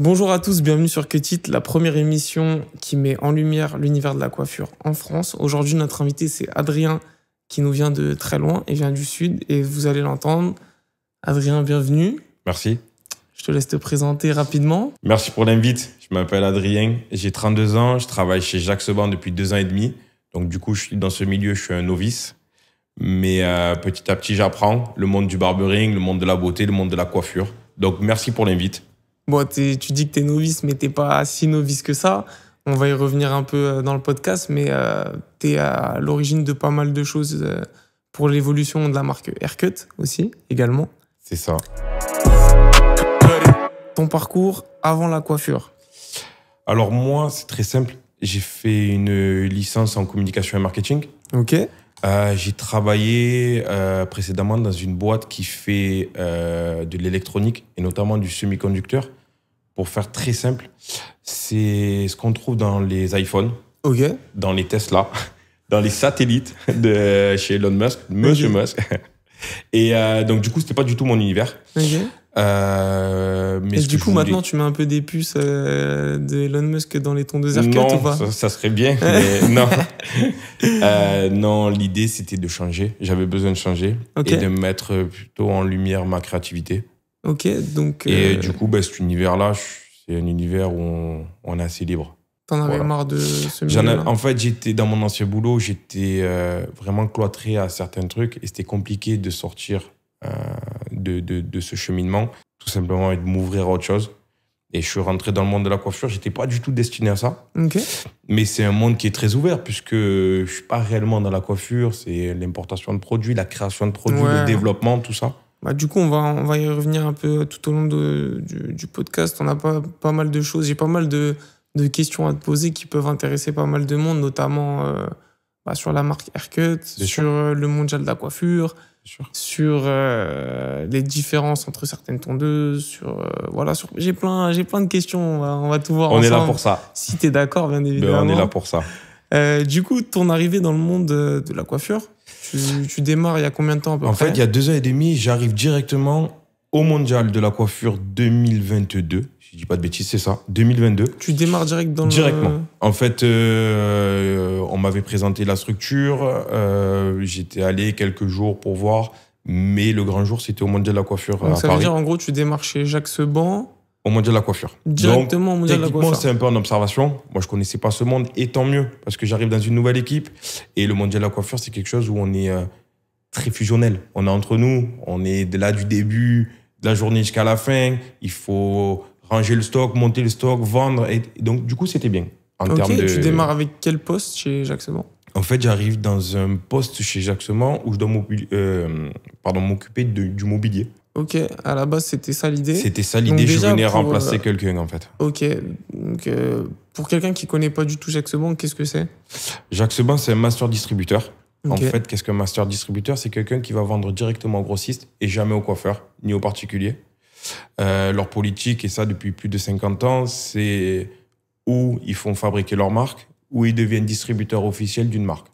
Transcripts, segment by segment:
Bonjour à tous, bienvenue sur titre, la première émission qui met en lumière l'univers de la coiffure en France. Aujourd'hui, notre invité, c'est Adrien, qui nous vient de très loin et vient du Sud, et vous allez l'entendre. Adrien, bienvenue. Merci. Je te laisse te présenter rapidement. Merci pour l'invite. Je m'appelle Adrien, j'ai 32 ans, je travaille chez Jacques Seban depuis deux ans et demi. Donc du coup, je suis dans ce milieu, je suis un novice. Mais euh, petit à petit, j'apprends le monde du barbering, le monde de la beauté, le monde de la coiffure. Donc merci pour l'invite. Bon, tu dis que tu es novice, mais tu n'es pas si novice que ça. On va y revenir un peu euh, dans le podcast, mais euh, tu es à l'origine de pas mal de choses euh, pour l'évolution de la marque Aircut aussi, également. C'est ça. Ton parcours avant la coiffure Alors, moi, c'est très simple. J'ai fait une euh, licence en communication et marketing. Ok. j'ai travaillé précédemment dans une boîte qui fait de l'électronique et notamment du semi-conducteur pour faire très simple, c'est ce qu'on trouve dans les iPhones, dans les Tesla, dans les satellites de chez Elon Musk, Monsieur Musk. Et euh, donc, du coup, c'était pas du tout mon univers. Euh, mais du coup, maintenant, tu mets un peu des puces euh, de Musk dans les tons de Non, ou pas ça, ça, serait bien, mais non. Euh, non, l'idée, c'était de changer. J'avais besoin de changer et de mettre plutôt en lumière ma créativité. Ok, donc. Et euh, du coup, bah, cet univers-là, c'est un univers où on, est assez libre. T'en avais marre de ce milieu En fait, j'étais dans mon ancien boulot, j'étais euh, vraiment cloîtré à certains trucs et c'était compliqué de sortir euh, de, de, ce cheminement, tout simplement, et de m'ouvrir à autre chose. Et je suis rentré dans le monde de la coiffure, j'étais pas du tout destiné à ça. Mais c'est un monde qui est très ouvert, puisque je suis pas réellement dans la coiffure, c'est l'importation de produits, la création de produits, le développement, tout ça. Bah, du coup, on va, on va y revenir un peu tout au long du, podcast. On a pas, pas mal de choses. J'ai pas mal de, de, questions à te poser qui peuvent intéresser pas mal de monde, notamment euh, bah, sur la marque Aircut, sur euh, le mondial de la coiffure, sur euh, les différences entre certaines tondeuses. Sur, voilà, J'ai plein, plein de questions. On va, tout voir. On est là pour ça. Si tu es d'accord, bien évidemment. on est là pour ça. du coup, ton arrivée dans le monde de la coiffure, tu, démarres il y a combien de temps à peu En fait, il y a deux ans et demi, j'arrive directement au mondial de la coiffure 2022. Je dis pas de bêtises, c'est ça, 2022. Tu démarres direct dans Directement. En fait, euh, euh, on m'avait présenté la structure, euh, j'étais allé quelques jours pour voir, mais le grand jour, c'était au mondial de la coiffure. à ça veut dire, en gros, tu démarres chez Jacques Seban au Mondial de la coiffure. Directement au Mondial de la coiffure. c'est un peu en observation. Moi, je connaissais pas ce monde et tant mieux parce que j'arrive dans une nouvelle équipe et le Mondial de la coiffure, c'est quelque chose où on est euh, très fusionnel. On est entre nous, on est de là du début de la journée jusqu'à la fin. Il faut ranger le stock, monter le stock, vendre. Et donc, du coup, c'était bien. En terme tu démarres avec quel poste chez Jacques Seban En fait, j'arrive dans un poste chez Jacques Seban où je dois euh, m'occuper du mobilier. Ok, à la base, c'était ça l'idée. C'était ça l'idée, je venais remplacer euh, quelqu'un en fait. Ok, donc euh, pour quelqu'un qui connaît pas du tout Jacques Seban, qu'est-ce que c'est Jacques Seban, c'est un master distributeur. En fait, qu'est-ce qu'un master distributeur C'est quelqu'un qui va vendre directement aux grossistes et jamais au coiffeur ni au particulier. Euh, leur politique, et ça depuis plus de 50 ans, c'est où ils font fabriquer leur marque, où ils deviennent distributeurs officiels d'une marque.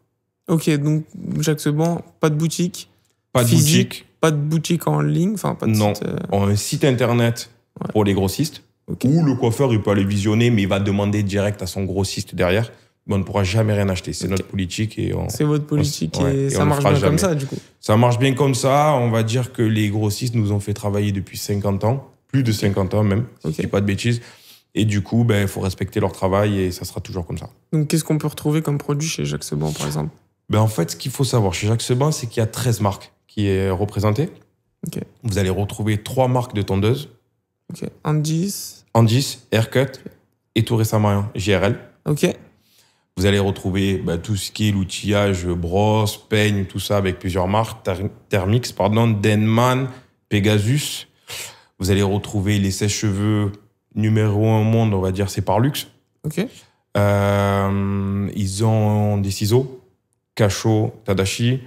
Ok, donc Jacques Seban, pas de boutique. Pas de physique. boutique pas de boutique en ligne, enfin pas de non. on a euh. un site internet pour les grossistes. Ou Où le coiffeur, il peut aller visionner, mais il va demander direct à son grossiste derrière. on ne pourra jamais rien acheter. C'est notre politique. et C'est votre politique et, ça marche bien comme ça, du coup. Ça marche bien comme ça. On va dire que les grossistes nous ont fait travailler depuis 50 ans, plus de 50 ans même, pas de bêtises. Et du coup, il ben, faut respecter leur travail et ça sera toujours comme ça. Donc, qu'est-ce qu'on peut retrouver comme produit chez Jacques Seban, par exemple ben, En fait, ce qu'il faut savoir chez Jacques Seban, c'est qu'il y a 13 marques qui est représenté. Vous allez retrouver trois marques de tondeuses. Andis. Andis, Aircut et tout récemment GRL. Hein, ok. Vous allez retrouver bah, tout ce qui est l'outillage, brosse, peigne, tout ça avec plusieurs marques. Thermix, pardon, Denman, Pegasus. Vous allez retrouver les sèche cheveux numéro un au monde, on va dire, c'est luxe Ok. Euh, ils ont des ciseaux, cachot Tadashi.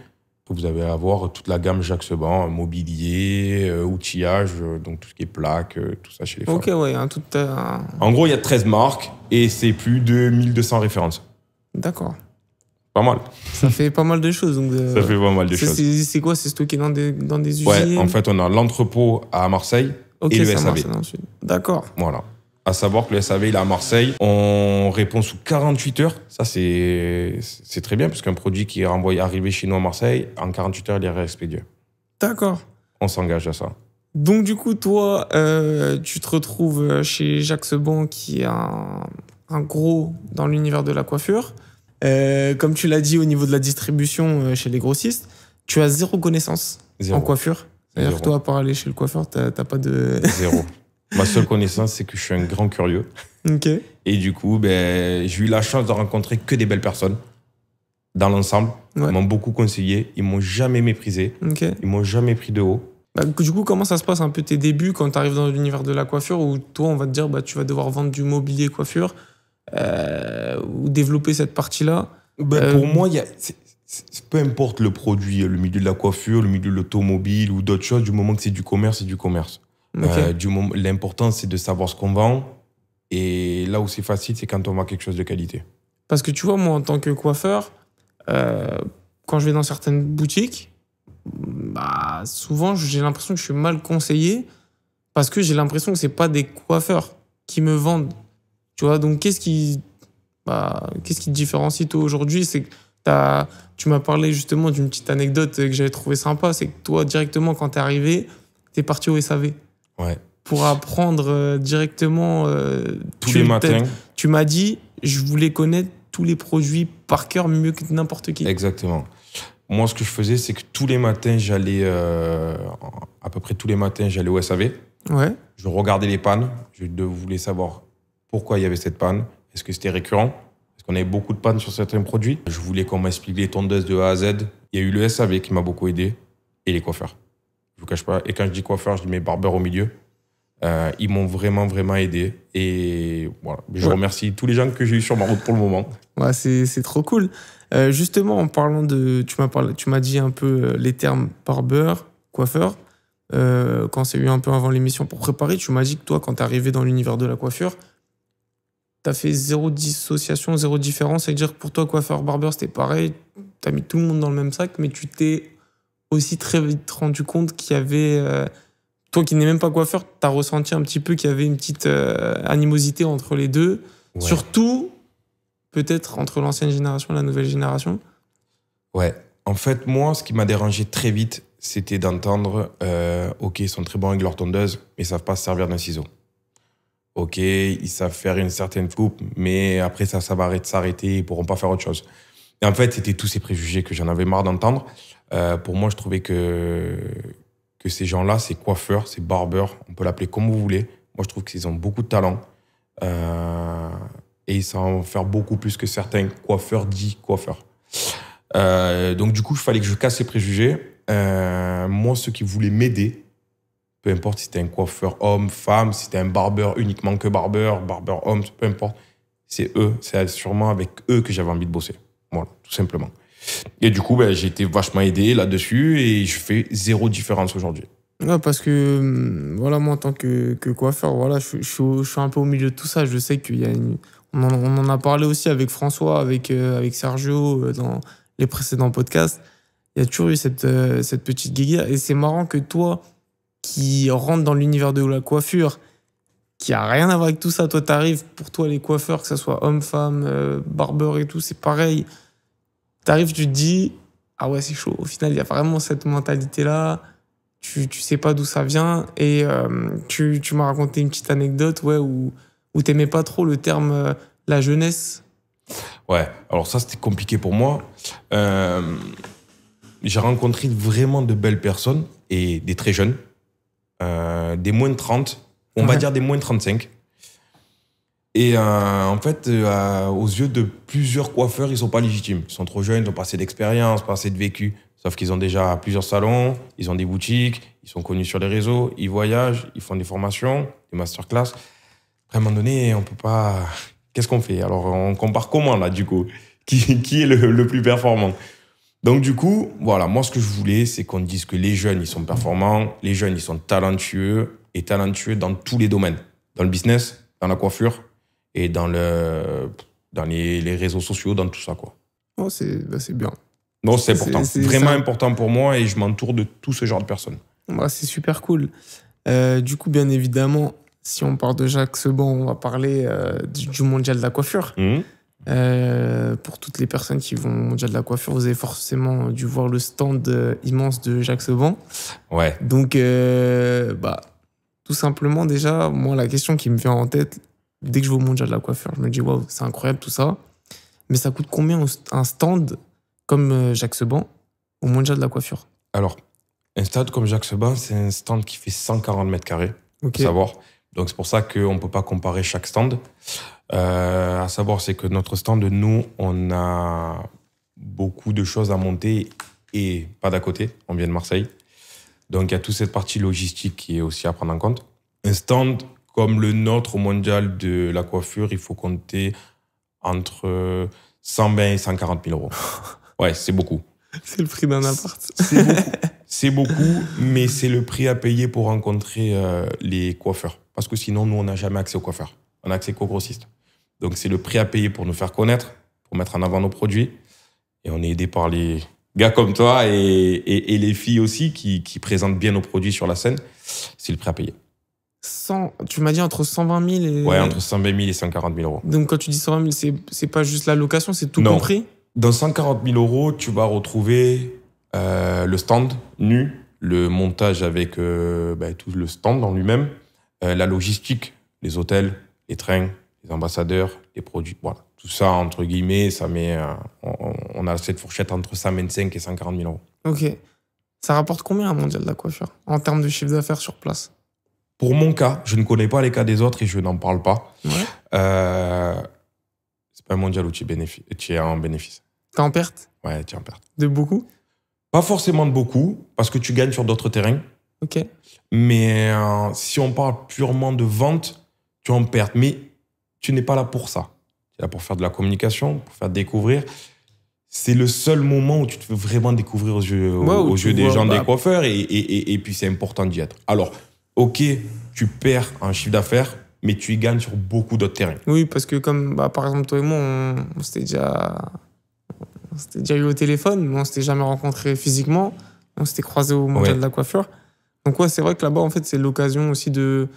Vous allez avoir toute la gamme Jacques Seban, euh, mobilier, euh, outillage, euh, donc tout ce qui est plaques, tout ça chez les femmes. Ok, ouais, tout, En gros, il y a 13 marques et c'est plus de 1200 références. D'accord. Pas mal. Ça fait pas mal de choses. Ça fait pas mal de choses. C'est quoi C'est stocké dans des, dans des usines Ouais, en fait, on a l'entrepôt à Marseille et le SAV. D'accord. Voilà à savoir que le SAV il est à Marseille. On répond sous 48 heures. Ça, c'est très bien, puisqu'un produit qui est renvoyé, arrivé chez nous à Marseille, en 48 heures, il est réexpédié. D'accord. On s'engage à ça. Donc, du coup, toi, euh, tu te retrouves euh, chez Jacques Sebon, qui est un, gros dans l'univers de la coiffure. Euh, comme tu l'as dit, au niveau de la distribution chez les grossistes, tu as zéro connaissance en coiffure. C'est-à-dire que toi, pour aller chez le coiffeur, t'as pas de. Zéro. Ma seule connaissance, c'est que je suis un grand curieux. Et du coup, ben, j'ai eu la chance de rencontrer que des belles personnes dans l'ensemble. Ils m'ont beaucoup conseillé. Ils m'ont jamais méprisé. Ils m'ont jamais pris de haut. Bah, du coup, comment ça se passe un peu tes débuts quand tu arrives dans l'univers de la coiffure où toi, on va te dire, bah, tu vas devoir vendre du mobilier coiffure euh, ou développer cette partie-là ben, euh, Pour moi, peu importe le produit, le milieu de la coiffure, le milieu de l'automobile ou d'autres choses, du moment que c'est du commerce, c'est du commerce. Euh, du l'important, c'est de savoir ce qu'on vend. Et là où c'est facile, c'est quand on a quelque chose de qualité. Parce que tu vois, moi, en tant que coiffeur, euh, quand je vais dans certaines boutiques, bah, souvent, j'ai l'impression que je suis mal conseillé parce que j'ai l'impression que ce pas des coiffeurs qui me vendent. Tu vois, donc qu'est-ce qui, bah, qu'est-ce qui te différencie, toi, aujourd'hui C'est tu m'as parlé justement d'une petite anecdote que j'avais trouvé sympa. C'est que toi, directement, quand tu es arrivé, tu es parti au SAV. Pour apprendre euh, directement. Euh, tous les matins. Tu m'as dit, je voulais connaître tous les produits par cœur mieux que n'importe qui. Exactement. Moi, ce que je faisais, c'est que tous les matins, j'allais, euh, à peu près tous les matins, j'allais au SAV. Ouais. Je regardais les pannes. Je voulais savoir pourquoi il y avait cette panne. Est-ce que c'était récurrent Est-ce qu'on avait beaucoup de pannes sur certains produits Je voulais qu'on m'explique les tondeuses de A à Z. Il y a eu le SAV qui m'a beaucoup aidé et les coiffeurs je cache pas. Et quand je dis coiffeur, je dis mes barbeurs au milieu. Euh, ils m'ont vraiment, vraiment aidé. Et voilà, je remercie tous les gens que j'ai eu sur ma route pour le moment. Ouais, c'est trop cool. Euh, justement, en parlant de. Tu m'as dit un peu euh, les termes barbeur, coiffeur. quand c'est eu un peu avant l'émission pour préparer, tu m'as dit que toi, quand t'es arrivé dans l'univers de la coiffure, t'as fait zéro dissociation, zéro différence. C'est-à-dire que pour toi, coiffeur, barbeur, c'était pareil. T'as mis tout le monde dans le même sac, mais tu t'es aussi très vite rendu compte qu'il y avait. Euh, toi qui n'es même pas coiffeur, tu as ressenti un petit peu qu'il y avait une petite euh, animosité entre les deux. Surtout, peut-être entre l'ancienne génération et la nouvelle génération. Ouais. En fait, moi, ce qui m'a dérangé très vite, c'était d'entendre euh, Ok, ils sont très bons avec leur tondeuse, mais ils savent pas se servir d'un ciseau. Ok, ils savent faire une certaine coupe, mais après ça, ça va s'arrêter, ils pourront pas faire autre chose. Et en fait, c'était tous ces préjugés que j'en avais marre d'entendre. Euh, pour moi, je trouvais que, que ces gens-là, ces coiffeurs, ces barbeurs, on peut l'appeler comme vous voulez, moi, je trouve qu'ils ont beaucoup de talent. Euh, et ils savent faire beaucoup plus que certains coiffeurs dits coiffeurs. Euh, donc, du coup, il fallait que je casse ces préjugés. moi, ceux qui voulaient m'aider, peu importe si c'était un coiffeur homme, femme, si c'était un barbeur uniquement que barbeur, barbeur homme, peu importe, c'est eux, c'est sûrement avec eux que j'avais envie de bosser. Voilà, tout simplement. Et du coup, ben, j'ai été vachement aidé là-dessus et je fais zéro différence aujourd'hui. parce que, hum, voilà, moi, en tant que, coiffeur, voilà, je, je, suis un peu au milieu de tout ça. Je sais qu'il y a une... on, en, a parlé aussi avec François, avec, euh, avec Sergio euh, dans les précédents podcasts. Il y a toujours eu cette, euh, cette petite guéguerre. Et c'est marrant que toi, qui rentre dans l'univers de la coiffure qui a rien à voir avec tout ça. Toi, t'arrives, pour toi, les coiffeurs, que ce soit homme femme euh, et tout, c'est pareil. T'arrives, tu te dis, ah ouais, c'est chaud. Au final, il y a vraiment cette mentalité-là. Tu, tu sais pas d'où ça vient. Et euh, tu, tu m'as raconté une petite anecdote, ouais, où, où t'aimais pas trop le terme euh, la jeunesse. Ouais, alors ça, c'était compliqué pour moi. Euh, j'ai rencontré vraiment de belles personnes et des très jeunes, des moins de 30 on va dire des moins de 35. Et euh, en fait, euh, aux yeux de plusieurs coiffeurs, ils sont pas légitimes. Ils sont trop jeunes, ils ont pas assez d'expérience, pas assez de vécu. Sauf qu'ils ont déjà plusieurs salons, ils ont des boutiques, ils sont connus sur les réseaux, ils voyagent, ils font des formations, des masterclass. À un moment donné, on peut pas. Qu'est-ce qu'on fait Alors, on compare comment là, du coup qui, est le, le plus performant donc du coup, voilà, moi ce que je voulais, c'est qu'on dise que les jeunes, ils sont performants, les jeunes, ils sont talentueux, et talentueux dans tous les domaines. Dans le business, dans la coiffure et dans, le, dans les, les réseaux sociaux, dans tout ça. Quoi. Oh, c'est bah, bien. Non, c'est important. C'est vraiment important pour moi et je m'entoure de tout ce genre de personnes. Bah, c'est super cool. Euh, du coup, bien évidemment, si on parle de Jacques Seban, on va parler euh, du mondial de la coiffure. Mmh. Euh, pour toutes les personnes qui vont au mondial de la coiffure, vous avez forcément dû voir le stand immense de Jacques Seban. Ouais. Donc, bah, tout simplement, déjà, moi, la question qui me vient en tête, dès que je vais au mondial de la coiffure, je me dis, waouh, c'est incroyable tout ça. Mais ça coûte combien un stand comme euh, Jacques Seban au mondial de la coiffure Alors, un stand comme Jacques Seban, c'est un stand qui fait 140 mètres carrés, okay. savoir. Donc, c'est pour ça qu'on ne peut pas comparer chaque stand. Euh, à savoir, c'est que notre stand, nous, on a beaucoup de choses à monter et pas d'à côté. On vient de Marseille. Donc il y a toute cette partie logistique qui est aussi à prendre en compte. Un stand comme le nôtre au mondial de la coiffure, il faut compter entre 120 et 140 000 euros. Ouais, c'est beaucoup. C'est le prix d'un appart. C'est beaucoup. mais c'est le prix à payer pour rencontrer euh, les coiffeurs. Parce que sinon, nous, on n'a jamais accès aux coiffeurs. On n'a accès qu'aux grossistes. Donc, c'est le prix à payer pour nous faire connaître, pour mettre en avant nos produits. Et on est aidé par les, gars comme toi et, les filles aussi qui, présentent bien nos produits sur la scène, c'est le prix à payer. 100, tu m'as dit entre 120 000 et. Ouais, entre 120 000 et 140 000 euros. Donc quand tu dis 120 000, c'est pas juste la location, c'est tout non. compris Dans 140 000 euros, tu vas retrouver euh, le stand nu, le montage avec euh, bah, tout le stand en lui-même, euh, la logistique, les hôtels, les trains, les ambassadeurs, produits. Voilà. Tout ça, entre guillemets, ça met, euh, on, a cette fourchette entre 125 et 140 000 euros. Ok. Ça rapporte combien un mondial de la coiffure en termes de chiffre d'affaires sur place Pour mon cas, je ne connais pas les cas des autres et je n'en parle pas. Euh, c'est pas un mondial où tu, tu es en bénéfice. T'es en perte Ouais, tu en perte. De beaucoup Pas forcément de beaucoup, parce que tu gagnes sur d'autres terrains. Ok. Mais euh, si on parle purement de vente, tu en perds. Mais tu n'es pas là pour ça. Tu es là pour faire de la communication, pour faire découvrir. C'est le seul moment où tu te fais vraiment découvrir aux yeux, des gens, des bah, coiffeurs, et, et, et, puis c'est important d'y être. Alors, ok, tu perds un chiffre d'affaires, mais tu y gagnes sur beaucoup d'autres terrains. Oui, parce que comme bah, par exemple toi et moi, on, s'était déjà, déjà eu au téléphone, mais on s'était jamais rencontré physiquement. On s'était croisé au Mondial de la coiffure. Donc ouais, c'est vrai que là-bas, en fait, c'est l'occasion aussi de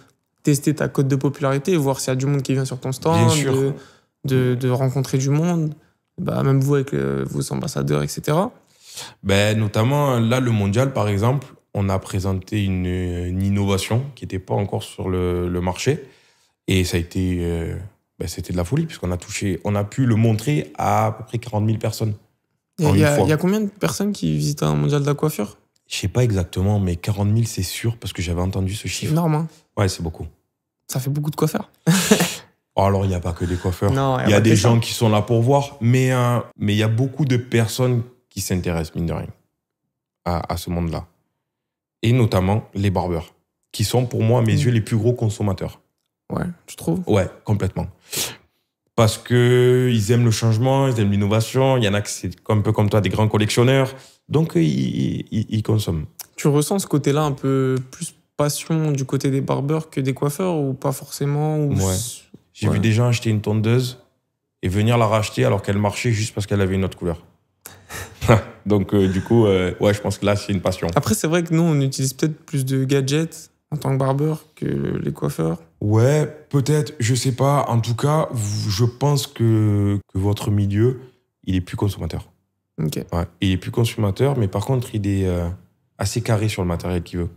tester ta cote de popularité, voir s'il y a du monde qui vient sur ton stand, de, rencontrer du monde, bah, même vous avec euh, vos ambassadeurs, etc. Ben, notamment, là, le mondial, par exemple, on a présenté une, innovation qui n'était pas encore sur le, marché. Et ça a été. Euh, ben, c'était de la folie, puisqu'on a touché. On a pu le montrer à à peu près 40 000 personnes. Il y, y, a combien de personnes qui visitent un mondial de la coiffure je sais pas exactement, mais 40 000, c'est sûr, parce que j'avais entendu ce chiffre. Énorme. Hein. Ouais, c'est beaucoup. Ça fait beaucoup de coiffeurs. Oh, alors, il n'y a pas que des coiffeurs. Il y a des gens qui sont là pour voir, mais euh, mais il y a beaucoup de personnes qui s'intéressent, mine de rien, à, ce monde-là. Et notamment les barbeurs, qui sont pour moi, à mes mm. yeux, les plus gros consommateurs. Ouais, tu trouves Ouais, complètement. Parce qu'ils aiment le changement, ils aiment l'innovation. Il y en a qui, c'est un peu comme toi, des grands collectionneurs. Donc, euh, ils, consomment. Tu ressens ce côté-là un peu plus passion du côté des barbeurs que des coiffeurs ou pas forcément ou... Ouais. J'ai vu des gens acheter une tondeuse et venir la racheter alors qu'elle marchait juste parce qu'elle avait une autre couleur. Donc, euh, du coup, euh, ouais, je pense que là, c'est une passion. Après, c'est vrai que nous, on utilise peut-être plus de gadgets en tant que barbeur que les coiffeurs. Ouais, peut-être, je sais pas. En tout cas, je pense que, que votre milieu, il est plus consommateur. Il est plus consommateur, mais par contre, il est euh, assez carré sur le matériel qu'il veut.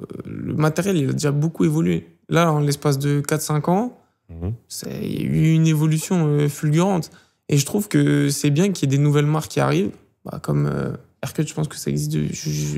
Euh, le matériel, il a déjà beaucoup évolué. Là, en l'espace de 4-5 ans, mhm. il y a eu une évolution euh, fulgurante. Et je trouve que c'est bien qu'il y ait des nouvelles marques qui arrivent, bah, comme Aircut, je pense que ça existe.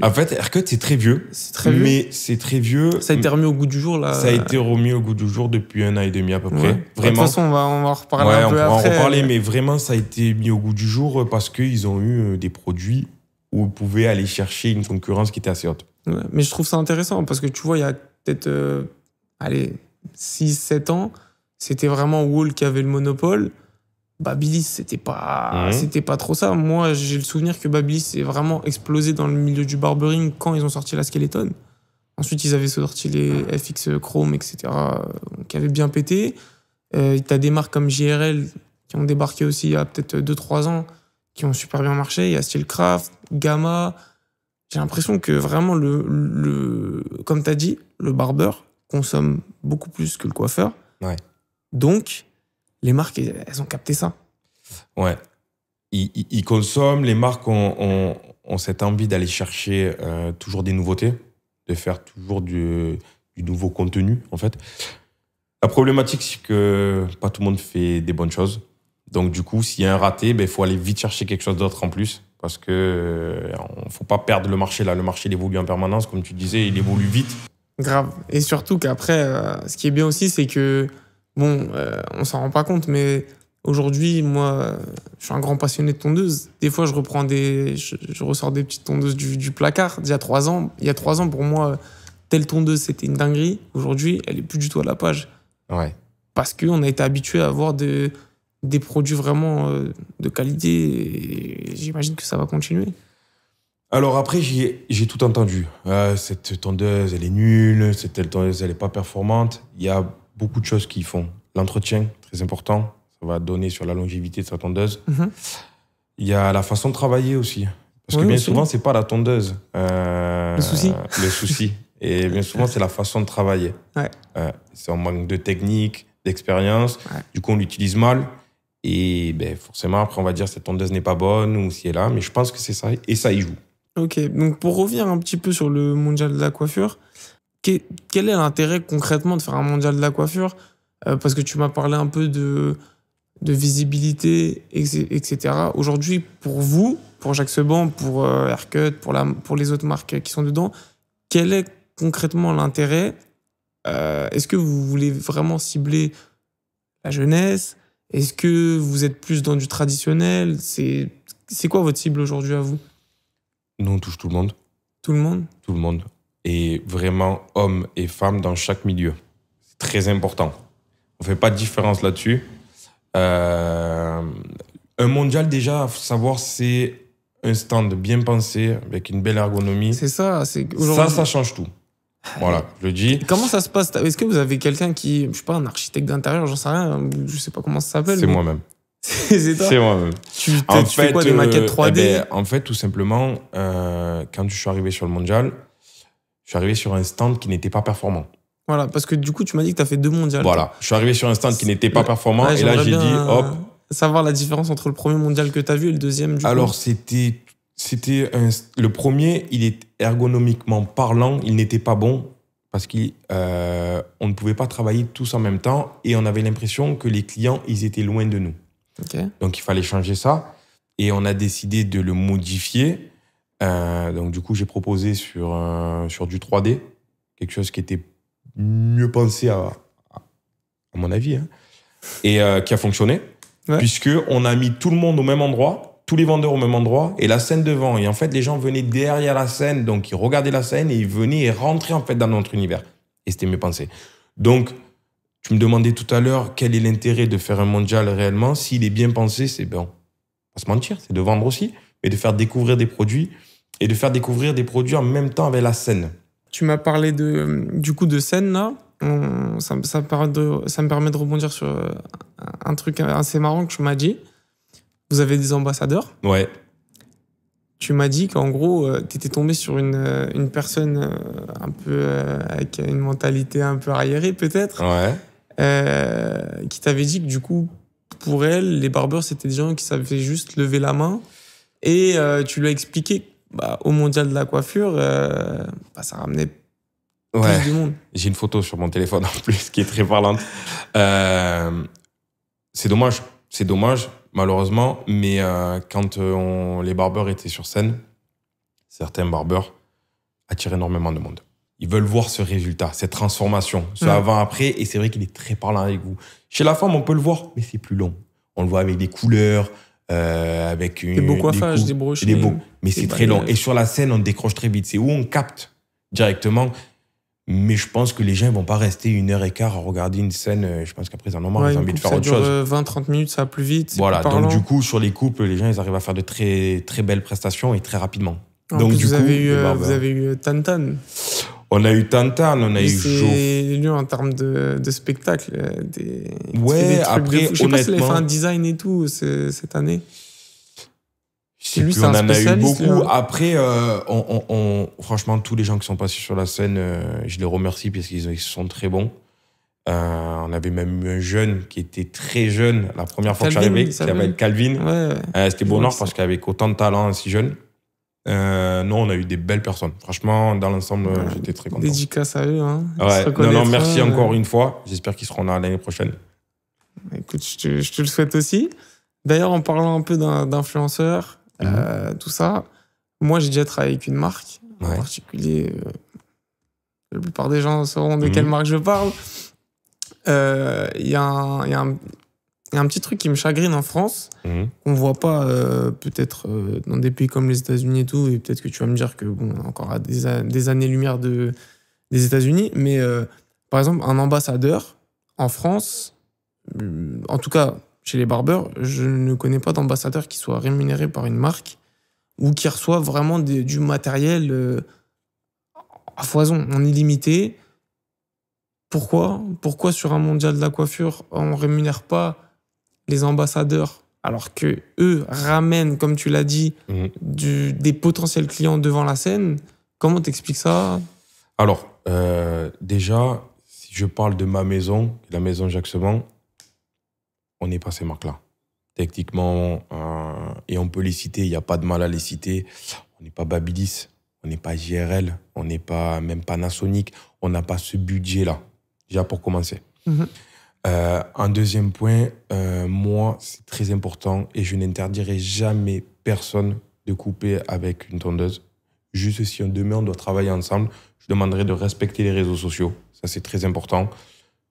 En fait, Aircut, c'est très vieux. C'est très vieux. Mais c'est très vieux. Ça a été remis au goût du jour, là. Ça a été remis au goût du jour depuis un an et demi, à peu près. Bah, vraiment. De toute façon, on va, en reparler un peu après. On va en reparler, mais vraiment, ça a été mis au goût du jour parce qu'ils ont eu euh, des produits où vous pouvez aller chercher une concurrence qui était assez haute. mais je trouve ça intéressant parce que tu vois, il y a peut-être, euh, allez, 6-7 ans, c'était vraiment Wall qui avait le monopole. Babilis, c'était pas, mhm. c'était pas trop ça. Moi, j'ai le souvenir que Babilis s'est vraiment explosé dans le milieu du barbering quand ils ont sorti la Skeleton. Ensuite, ils avaient sorti les FX Chrome, etc., euh, qui avaient bien pété. Euh, T'as des marques comme JRL qui ont débarqué aussi il y a peut-être 2-3 ans, qui ont super bien marché. Il y a Steelcraft, Gamma. J'ai l'impression que vraiment, le, comme tu as dit, le barber consomme beaucoup plus que le coiffeur. Ouais. Donc, les marques, elles ont capté ça. Ouais. Ils, consomment, les marques ont, cette envie d'aller chercher euh, toujours des nouveautés, de faire toujours du, nouveau contenu, en fait. La problématique, c'est que pas tout le monde fait des bonnes choses. Donc, du coup, s'il y a un raté, il ben, faut aller vite chercher quelque chose d'autre en plus. Parce que euh, ne faut pas perdre le marché. Là, le marché évolue en permanence, comme tu disais, il évolue vite. Grave. Et surtout qu'après, euh, ce qui est bien aussi, c'est que Bon, euh, on s'en rend pas compte, mais aujourd'hui, moi, je suis un grand passionné de tondeuse. Des fois, je reprends des, je, ressors des petites tondeuses du, placard d'il y a trois ans. Il y a trois ans, pour moi, telle tondeuse, c'était une dinguerie. Aujourd'hui, elle est plus du tout à la page. Ouais. Parce qu'on a été habitué à avoir des produits vraiment euh, de qualité j'imagine que ça va continuer. Alors après, j'ai tout entendu. Ah, cette tondeuse, elle est nulle, cette tondeuse, elle n'est pas performante. Il y a beaucoup de choses qu'ils font. L'entretien, très important, ça va donner sur la longévité de sa tondeuse. Mhm. Il y a la façon de travailler aussi. Parce que bien souvent, souvent, c'est pas la tondeuse. Euh, le souci. Le souci. Et bien souvent, c'est la façon de travailler. Euh, c'est un manque de technique, d'expérience. Du coup, on l'utilise mal. Et ben, forcément, après, on va dire cette tondeuse n'est pas bonne ou si elle est là. Mais je pense que c'est ça. Et ça y joue. Ok. Donc, pour revenir un petit peu sur le mondial de la coiffure, quel est l'intérêt concrètement de faire un mondial de la coiffure euh, Parce que tu m'as parlé un peu de, de visibilité, etc. Aujourd'hui, pour vous, pour Jacques Seban, pour euh, Aircut, pour, la, pour les autres marques qui sont dedans, quel est concrètement l'intérêt euh, Est-ce que vous voulez vraiment cibler la jeunesse Est-ce que vous êtes plus dans du traditionnel C'est quoi votre cible aujourd'hui à vous Nous, on touche tout le monde. Tout le monde Tout le monde et vraiment hommes et femmes dans chaque milieu. C'est très important. On ne fait pas de différence là-dessus. Euh, un mondial, déjà, faut savoir, c'est un stand bien pensé, avec une belle ergonomie. C'est ça. Ça, ça change tout. Voilà, je le dis. Comment ça se passe Est-ce que vous avez quelqu'un qui, je sais pas, un architecte d'intérieur, j'en sais rien, je sais pas comment ça s'appelle. C'est moi-même. c'est toi C'est moi-même. Tu, fais quoi, des maquettes euh, eh ben, 3D En fait, tout simplement, euh, quand je suis arrivé sur le mondial, je suis arrivé sur un stand qui n'était pas performant. Voilà, parce que du coup, tu m'as dit que tu as fait deux mondiales. Voilà, je suis arrivé sur un stand qui n'était pas performant et là, j'ai dit, hop. Savoir la différence entre le premier mondial que tu as vu et le deuxième. Du Alors, c'était. C'était le premier, il est ergonomiquement parlant, il n'était pas bon parce qu'on euh, ne pouvait pas travailler tous en même temps et on avait l'impression que les clients, ils étaient loin de nous. Ok. Donc il fallait changer ça et on a décidé de le modifier euh, donc du coup, j'ai proposé sur, euh, sur du 3D, quelque chose qui était mieux pensé à, à mon avis, hein, et euh, qui a fonctionné, puisqu'on puisque on a mis tout le monde au même endroit, tous les vendeurs au même endroit, et la scène devant. Et en fait, les gens venaient derrière la scène, donc ils regardaient la scène et ils venaient et rentraient en fait dans notre univers. Et c'était mieux pensé. Donc, tu me demandais tout à l'heure quel est l'intérêt de faire un mondial réellement. S'il est bien pensé, c'est bon. Pas se mentir, c'est de vendre aussi, mais de faire découvrir des produits et de faire découvrir des produits en même temps avec la scène. Tu m'as parlé de, du coup de scène là. Ça, de, ça me permet de rebondir sur euh, un truc assez marrant que tu m'as dit. Vous avez des ambassadeurs. Ouais. Tu m'as dit qu'en gros, euh, tu étais tombé sur une, euh, une, personne un peu avec une mentalité un peu arriérée peut-être. Ouais. qui t'avait dit que du coup, pour elle, les barbeurs, c'était des gens qui savaient juste lever la main. Et tu lui as expliqué bah, au mondial de la coiffure, euh, bah, ça ramenait plus du monde. J'ai une photo sur mon téléphone en plus qui est très parlante. Euh, c'est dommage, c'est dommage, malheureusement, mais euh, quand les barbeurs étaient sur scène, certains barbeurs attirent énormément de monde. Ils veulent voir ce résultat, cette transformation, ce avant-après, et c'est vrai qu'il est très parlant avec vous. Chez la femme, on peut le voir, mais c'est plus long. On le voit avec des couleurs, euh, avec une. Des beaux coiffages, des, Mais c'est très bah, long. Et sur la scène, on décroche très vite. C'est où on capte directement. Mais je pense que les gens ne vont pas rester une heure et quart à regarder une scène. Euh, je pense qu'après, ils en ont marre, ils ont envie de faire autre chose. 20-30 euh, minutes, ça va plus vite. Voilà, donc du coup, sur les couples, les gens, ils arrivent à faire de très, très belles prestations et très rapidement. donc du vous coup, eh ben, avez eu, vous avez eu -tan. On a eu Tantan, on a eu Joe. lui en termes de, de spectacle. Euh, des, ouais, après, de Je sais pas s'il si design et tout cette année. Je lui, plus, on en a eu beaucoup. Hein. Après, euh, on, franchement, tous les gens qui sont passés sur la scène, euh, je les remercie parce qu'ils sont très bons. on avait même eu un jeune qui était très jeune la première fois que je suis arrivé, s'appelle Calvin. C'était bonheur parce qu'avec autant de talent si jeune, euh, non, on a eu des belles personnes. Franchement, dans l'ensemble, j'étais très content. Dédicace à eux. Hein. Non, merci encore euh. une fois. J'espère qu'ils seront là l'année prochaine. Écoute, je te, le souhaite aussi. D'ailleurs, en parlant un peu d'influenceurs, mhm. euh, tout ça, moi, j'ai déjà travaillé avec une marque. En particulier, euh, la plupart des gens sauront de mhm. quelle marque je parle. Il y, y, a un il y a un petit truc qui me chagrine en France, on mhm. qu'on ne voit pas euh, peut-être euh, dans des pays comme les États-Unis et tout, et peut-être que tu vas me dire que bon, encore à des, années-lumière de, des États-Unis, mais euh, par exemple, un ambassadeur en France, en tout cas chez les barbeurs, je ne connais pas d'ambassadeur qui soit rémunéré par une marque ou qui reçoit vraiment du matériel à foison, en illimité. Pourquoi Pourquoi sur un mondial de la coiffure, on ne rémunère pas les ambassadeurs, alors que eux ramènent, comme tu l'as dit, mhm. du, des potentiels clients devant la scène. Comment t'expliques ça Alors, euh, déjà, si je parle de ma maison, la maison Jacques Seban, on n'est pas ces marques-là. Techniquement, euh, et on peut les citer, il n'y a pas de mal à les citer. On n'est pas Babilis, on n'est pas JRL, on n'est pas même Panasonic, on n'a pas ce budget-là, déjà pour commencer. Mhm un euh, deuxième point, euh, moi, c'est très important et je n'interdirai jamais personne de couper avec une tondeuse. Juste si demain on doit travailler ensemble, je demanderai de respecter les réseaux sociaux. Ça, c'est très important.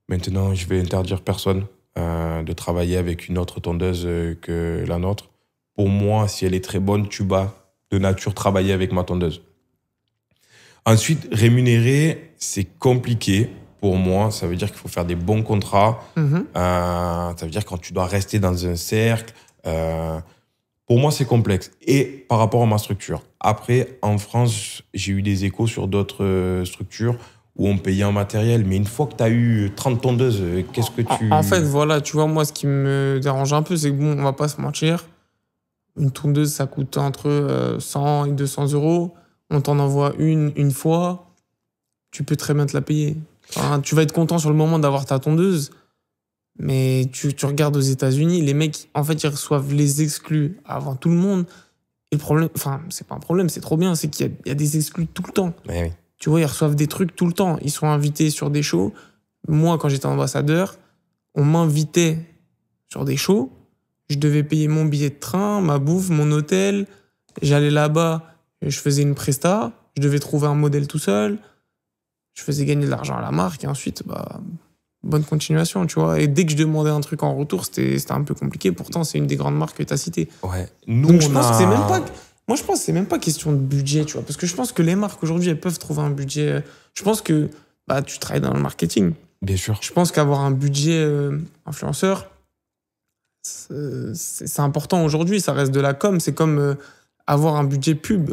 Maintenant, je vais interdire personne euh, de travailler avec une autre tondeuse que la nôtre. Pour moi, si elle est très bonne, tu vas de nature travailler avec ma tondeuse. Ensuite, rémunérer, c'est compliqué pour moi, ça veut dire qu'il faut faire des bons contrats. Mhm. Euh, ça veut dire quand tu dois rester dans un cercle. Euh, pour moi, c'est complexe. Et par rapport à ma structure. Après, en France, j'ai eu des échos sur d'autres euh, structures où on payait en matériel. Mais une fois que tu as eu 30 tondeuses, qu'est-ce que tu. En fait, voilà, tu vois, moi, ce qui me dérange un peu, c'est que bon, on va pas se mentir. Une tondeuse, ça coûte entre 100 et 200 euros. On t'en envoie une une fois. Tu peux très bien te la payer tu vas être content sur le moment d'avoir ta tondeuse, mais tu, regardes aux États-Unis, les mecs, en fait, ils reçoivent les exclus avant tout le monde. Et le problème, enfin, c'est pas un problème, c'est trop bien, c'est qu'il y, a des exclus tout le temps. Tu vois, ils reçoivent des trucs tout le temps. Ils sont invités sur des shows. Moi, quand j'étais ambassadeur, on m'invitait sur des shows. Je devais payer mon billet de train, ma bouffe, mon hôtel. J'allais là-bas, je faisais une presta. Je devais trouver un modèle tout seul je faisais gagner de l'argent à la marque et ensuite, bah, bonne continuation, tu vois. Et dès que je demandais un truc en retour, c'était un peu compliqué. Pourtant, c'est une des grandes marques que tu as citées. Ouais. Nous, Donc, je pense que c'est même pas. Moi, je pense c'est même pas question de budget, tu vois. Parce que je pense que les marques aujourd'hui, elles peuvent trouver un budget. Euh, je pense que bah, tu travailles dans le marketing. Bien sûr. Je pense qu'avoir un budget euh, influenceur, c'est important aujourd'hui. Ça reste de la com. C'est comme euh, avoir un budget pub,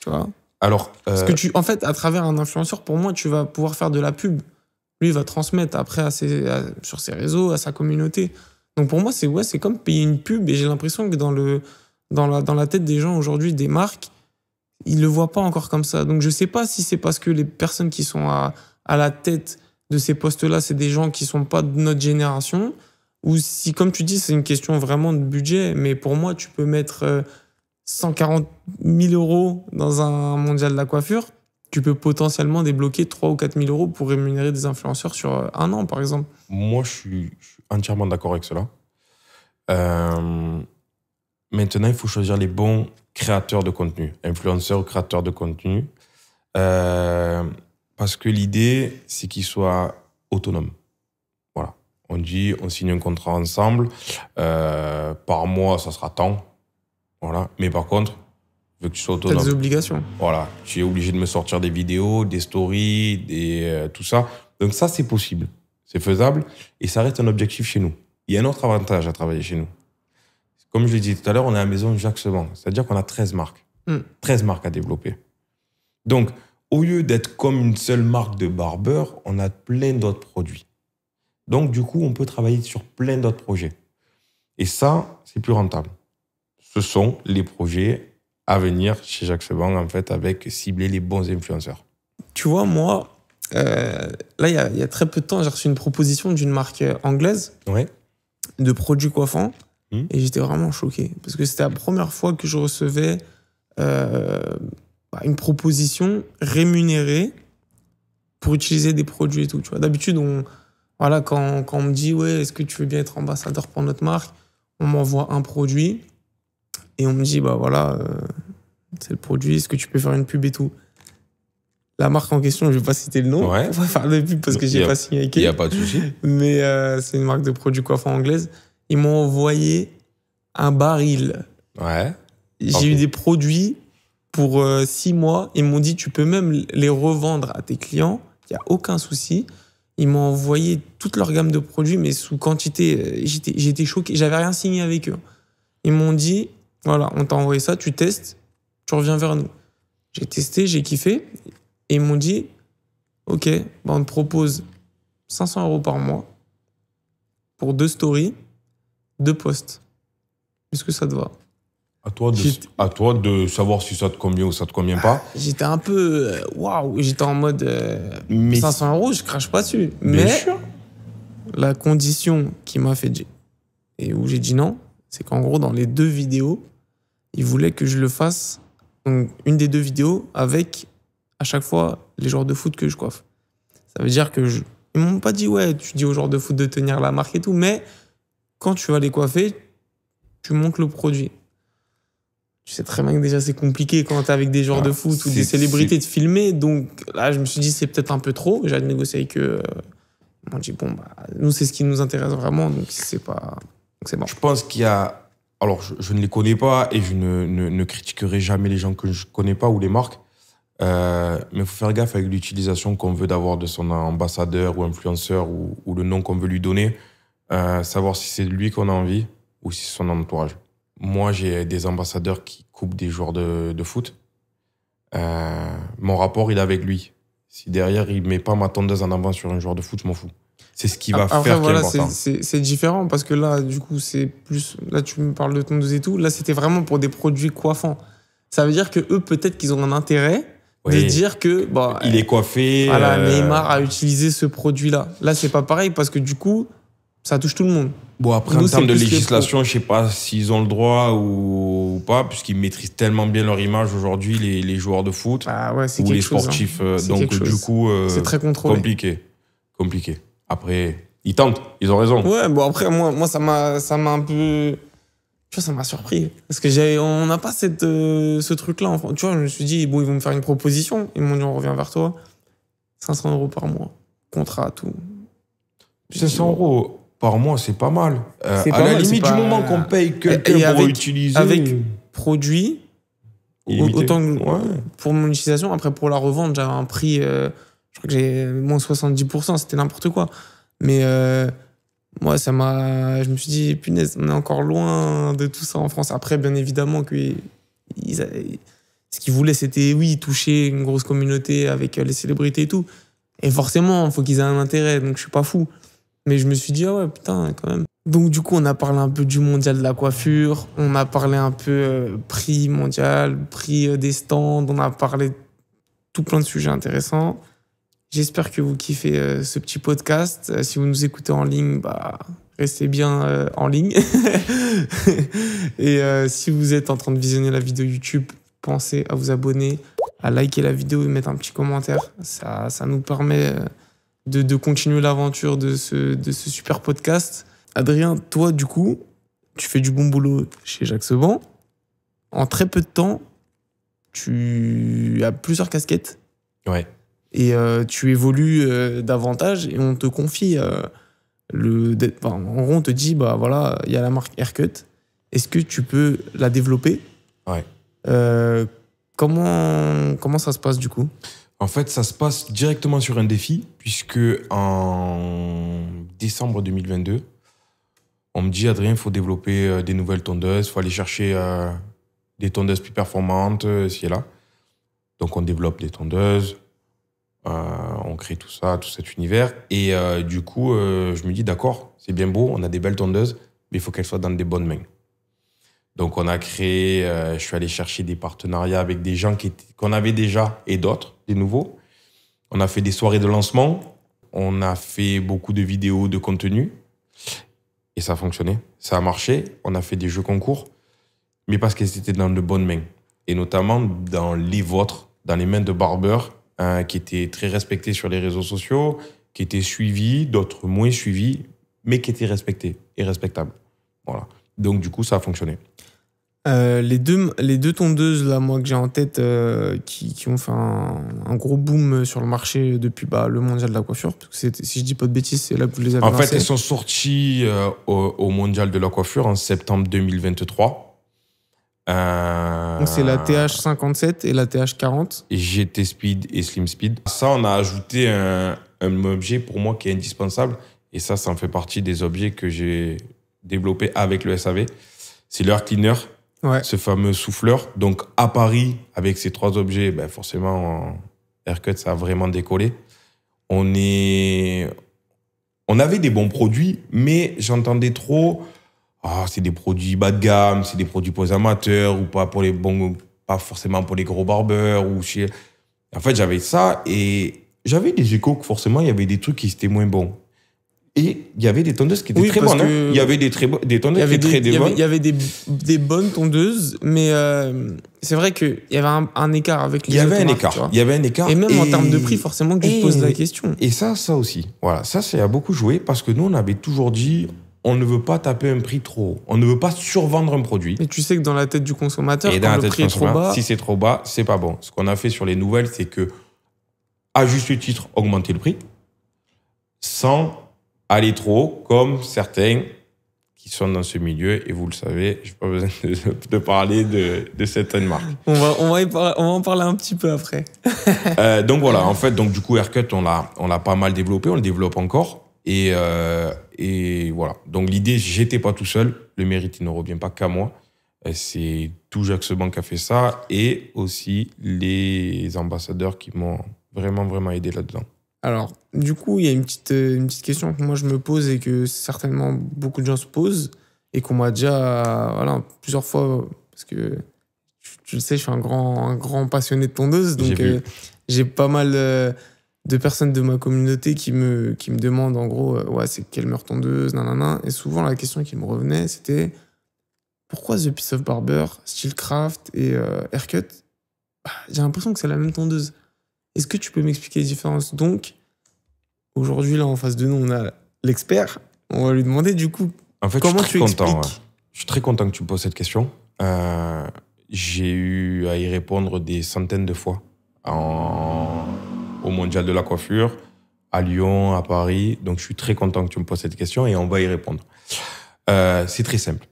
tu vois. Alors, Parce que euh, tu, en fait, à travers un influenceur, pour moi, tu vas pouvoir faire de la pub. Lui, il va transmettre après sur ses réseaux, à sa communauté. Donc pour moi, c'est ouais, c'est comme payer une pub. Et j'ai l'impression que dans le dans la dans la tête des gens aujourd'hui, des marques, ils le voient pas encore comme ça. Donc je sais pas si c'est parce que les personnes qui sont à, à la tête de ces postes-là, c'est des gens qui sont pas de notre génération, ou si, comme tu dis, c'est une question vraiment de budget. Mais pour moi, tu peux mettre euh, 140 000 euros dans un mondial de la coiffure, tu peux potentiellement débloquer 3 ou 4 000 euros pour rémunérer des influenceurs sur euh, un an, par exemple. Moi, je suis, entièrement d'accord avec cela. Euh, maintenant, il faut choisir les bons créateurs de contenu, influenceurs ou créateurs de contenu. Euh, parce que l'idée, c'est qu'ils soient autonomes. Voilà. On dit, on signe un contrat ensemble. par mois, ça sera tant. Voilà. Mais par contre, veux que tu sois autonome. T'as des obligations. Voilà. Tu es obligé de me sortir des vidéos, des stories, des, euh, tout ça. Donc ça, c'est possible. C'est faisable. Et ça reste un objectif chez nous. Il y a un autre avantage à travailler chez nous. Comme je l'ai dit tout à l'heure, on est à la maison Jacques Seban. C'est-à-dire qu'on a 13 marques. 13 hmm. marques à développer. Donc, au lieu d'être comme une seule marque de barbeur, on a plein d'autres produits. Donc, du coup, on peut travailler sur plein d'autres projets. Et ça, c'est plus rentable ce sont les projets à venir chez Jacques Seban, en fait, avec cibler les bons influenceurs. Tu vois, moi, euh, là, il y, a très peu de temps, j'ai reçu une proposition d'une marque anglaise de produits coiffants. Hmm. Et j'étais vraiment choqué. Parce que c'était la première fois que je recevais euh, bah, une proposition rémunérée pour utiliser des produits et tout. D'habitude, on, voilà, quand, on me dit, ouais, est-ce que tu veux bien être ambassadeur pour notre marque On m'envoie un produit et on me dit, bah voilà, euh, c'est le produit, est-ce que tu peux faire une pub et tout La marque en question, je ne vais pas citer le nom, on va faire la pub parce que j'ai pas signé avec elle. Il n'y a pas de souci. Mais euh, c'est une marque de produits coiffants anglaise. Ils m'ont envoyé un baril. Ouais. J'ai eu des produits pour euh, six mois. Ils m'ont dit, tu peux même les revendre à tes clients, il n'y a aucun souci. Ils m'ont envoyé toute leur gamme de produits, mais sous quantité. J'étais choqué, j'avais rien signé avec eux. Ils m'ont dit, voilà, on t'a envoyé ça, tu testes, tu reviens vers nous. J'ai testé, j'ai kiffé, et ils m'ont dit, ok, ben, on te propose 500 euros par mois pour deux stories, deux posts. Est-ce que ça te va à toi, de, à toi de savoir si ça te convient ou ça te convient pas. Ah, j'étais un peu. Euh, waouh! J'étais en mode. 500 euh, euros, je crache pas dessus. Mais. La condition qui m'a fait. Et où j'ai dit non, c'est qu'en gros, dans les deux vidéos, il voulait que je le fasse, donc une des deux vidéos, avec à chaque fois les joueurs de foot que je coiffe. Ça veut dire que je... Ils m'ont pas dit, ouais, tu dis aux joueurs de foot de tenir la marque et tout, mais quand tu vas les coiffer, tu montres le produit. Tu sais très bien que déjà c'est compliqué quand t'es avec des joueurs de ah, foot ou des célébrités de filmer. Donc là, je me suis dit, c'est peut-être un peu trop. J'ai négocié avec eux. Ils dit, bon, bah, nous, c'est ce qui nous intéresse vraiment, donc c'est pas. Donc c'est bon. Je pense qu'il y a alors je, ne les connais pas et je ne, critiquerai jamais les gens que je ne connais pas ou les marques. Euh, mais il faut faire gaffe avec l'utilisation qu'on veut d'avoir de son ambassadeur ou influenceur ou, le nom qu'on veut lui donner. Euh, savoir si c'est lui qu'on a envie ou si c'est son entourage. Moi, j'ai des ambassadeurs qui coupent des joueurs de, foot. Euh, mon rapport, il est avec lui. Si derrière, il met pas ma tondeuse en avant sur un joueur de foot, je m'en fous. C'est ce qui va faire voilà, C'est différent parce que là, du coup, c'est plus. Là, tu me parles de ton dos et tout. Là, c'était vraiment pour des produits coiffants. Ça veut dire que eux, peut-être qu'ils ont un intérêt de dire que. Bah, Il est coiffé. Voilà, euh, Neymar a utilisé ce produit-là. Là, c'est pas pareil parce que du coup, ça touche tout le monde. Bon, après, en termes de législation, je sais pas s'ils ont le droit ou, pas, puisqu'ils maîtrisent tellement bien leur image aujourd'hui, les, joueurs de foot ah ou les hein. sportifs. Euh, donc, du coup, euh, c'est très contrôlé. Compliqué. Compliqué. Après, ils tentent, ils ont raison. Ouais, bon, après, moi, moi ça m'a un peu. Tu vois, ça m'a surpris. Parce que j'ai, on n'a pas cette, euh, ce truc-là. tu vois, je me suis dit, bon, ils vont me faire une proposition. Ils m'ont dit, on revient vers toi. 500 euros par mois. Contrat, tout. 500 euros par mois, c'est pas mal. Euh, à la limite, du moment qu'on paye que pour utiliser. Avec euh, produit, pour mon utilisation. Après, pour la revente, j'avais un prix j'ai moins 70%, c'était n'importe quoi. Mais euh, moi, ça m'a. Je me suis dit, punaise, on est encore loin de tout ça en France. Après, bien évidemment, que ce qu'ils voulaient, c'était, oui, toucher une grosse communauté avec euh, les célébrités et tout. Et forcément, il faut qu'ils aient un intérêt, donc je suis pas fou. Mais je me suis dit, ah ouais, putain, quand même. Donc, du coup, on a parlé un peu du mondial de la coiffure, on a parlé un peu euh, prix mondial, prix des stands, on a parlé tout plein de sujets intéressants. J'espère que vous kiffez euh, ce petit podcast. Euh, si vous nous écoutez en ligne, bah, restez bien euh, en ligne. et si vous êtes en train de visionner la vidéo YouTube, pensez à vous abonner, à liker la vidéo et mettre un petit commentaire. Ça, ça nous permet de, continuer l'aventure de ce, de ce super podcast. Adrien, toi, du coup, tu fais du bon boulot chez Jacques Seban. En très peu de temps, tu as plusieurs casquettes. Ouais et euh, tu évolues euh, davantage et on te confie euh, le. en gros, on te dit bah voilà, il y a la marque Aircut Est-ce que tu peux la développer Ouais. comment, comment ça se passe du coup En fait, ça se passe directement sur un défi, puisque en décembre 2022, on me dit Adrien, il faut développer des nouvelles tondeuses, il faut aller chercher des tondeuses plus performantes, si et là. Donc on développe des tondeuses, euh, on crée tout ça, tout cet univers. Et euh, du coup, euh, je me dis, d'accord, c'est bien beau, on a des belles tondeuses, mais il faut qu'elles soient dans des bonnes mains. Donc on a créé, je suis allé chercher des partenariats avec des gens qu'on avait déjà et d'autres, des nouveaux. On a fait des soirées de lancement, on a fait beaucoup de vidéos, de contenu, et ça a fonctionné, ça a marché. On a fait des jeux concours, mais parce qu'elles étaient dans de bonnes mains, et notamment dans les vôtres, dans les mains de barbeurs Hein, qui était très respecté sur les réseaux sociaux, qui était suivi, d'autres moins suivis, mais qui étaient respecté et respectable. Voilà. Donc du coup, ça a fonctionné. Euh, les, deux, les deux tondeuses là, moi que j'ai en tête, euh, qui, ont fait un, gros boom sur le marché depuis bah, le mondial de la coiffure, parce que si je dis pas de bêtises, c'est là que vous les avez. En fait, elles sont sorties euh, au mondial de la coiffure en septembre 2023. Euh... C'est la TH57 et la TH40. GT Speed et Slim Speed. Ça, on a ajouté un, un objet pour moi qui est indispensable. Et ça, ça en fait partie des objets que j'ai développés avec le SAV. C'est l'air cleaner, ce fameux souffleur. Donc, à Paris, avec ces trois objets, ben forcément, Aircut, ça a vraiment décollé. On est. On avait des bons produits, mais j'entendais trop « Ah, c'est des produits bas de gamme, c'est des produits pour les amateurs ou pas pour les bons, pas forcément pour les gros barbeurs ou chez. En fait, j'avais ça et j'avais des échos que forcément il y avait des trucs qui étaient moins bons. Et il y avait des tondeuses qui étaient très bonnes. Hein. Il y avait des, très des tondeuses très Il y avait des, bonnes tondeuses, mais euh, c'est vrai qu'il y avait un, écart avec les Il y avait un écart. Il y avait un écart. Et même en termes de prix, forcément, que je te la question. Et ça, ça aussi. Voilà, ça, ça a beaucoup joué parce que nous, on avait toujours dit on ne veut pas taper un prix trop haut. On ne veut pas survendre un produit. Mais tu sais que dans la tête du consommateur, quand le prix est trop bas... Si c'est trop bas, c'est pas bon. Ce qu'on a fait sur les nouvelles, c'est que, à juste titre, augmenter le prix, sans aller trop comme certains qui sont dans ce milieu. Et vous le savez, je n'ai pas besoin de, parler de, de, certaines marques. On va, en parler un petit peu après. Euh, donc voilà, en fait, donc du coup, Aircut, on l'a pas mal développé, on le développe encore. Et, euh, et voilà. Donc l'idée, j'étais pas tout seul. Le mérite, il ne revient pas qu'à moi. C'est tout Jacques Seban qui a fait ça et aussi les ambassadeurs qui m'ont vraiment, vraiment aidé là-dedans. Alors, du coup, il y a une petite, euh, une petite question que moi je me pose et que certainement beaucoup de gens se posent et qu'on m'a déjà, voilà, plusieurs fois, parce que tu, le sais, je suis un grand, grand passionné de tondeuse, donc euh, j'ai pas mal de personnes de ma communauté qui me, qui me demandent en gros, euh, ouais, c'est quelle meurt tondeuse, nanana. Et souvent, la question qui me revenait, c'était pourquoi The Piece of Barber, Steelcraft et euh, bah, J'ai l'impression que c'est la même tondeuse. Est-ce que tu peux m'expliquer les différences Donc, aujourd'hui, là, en face de nous, on a l'expert. On va lui demander du coup en comment tu content, expliques. Je suis très content que tu me poses cette question. Euh, j'ai eu à y répondre des centaines de fois en au Mondial de la coiffure, à Lyon, à Paris. Donc, je suis très content que tu me poses cette question et on va y répondre. Euh, c'est très simple.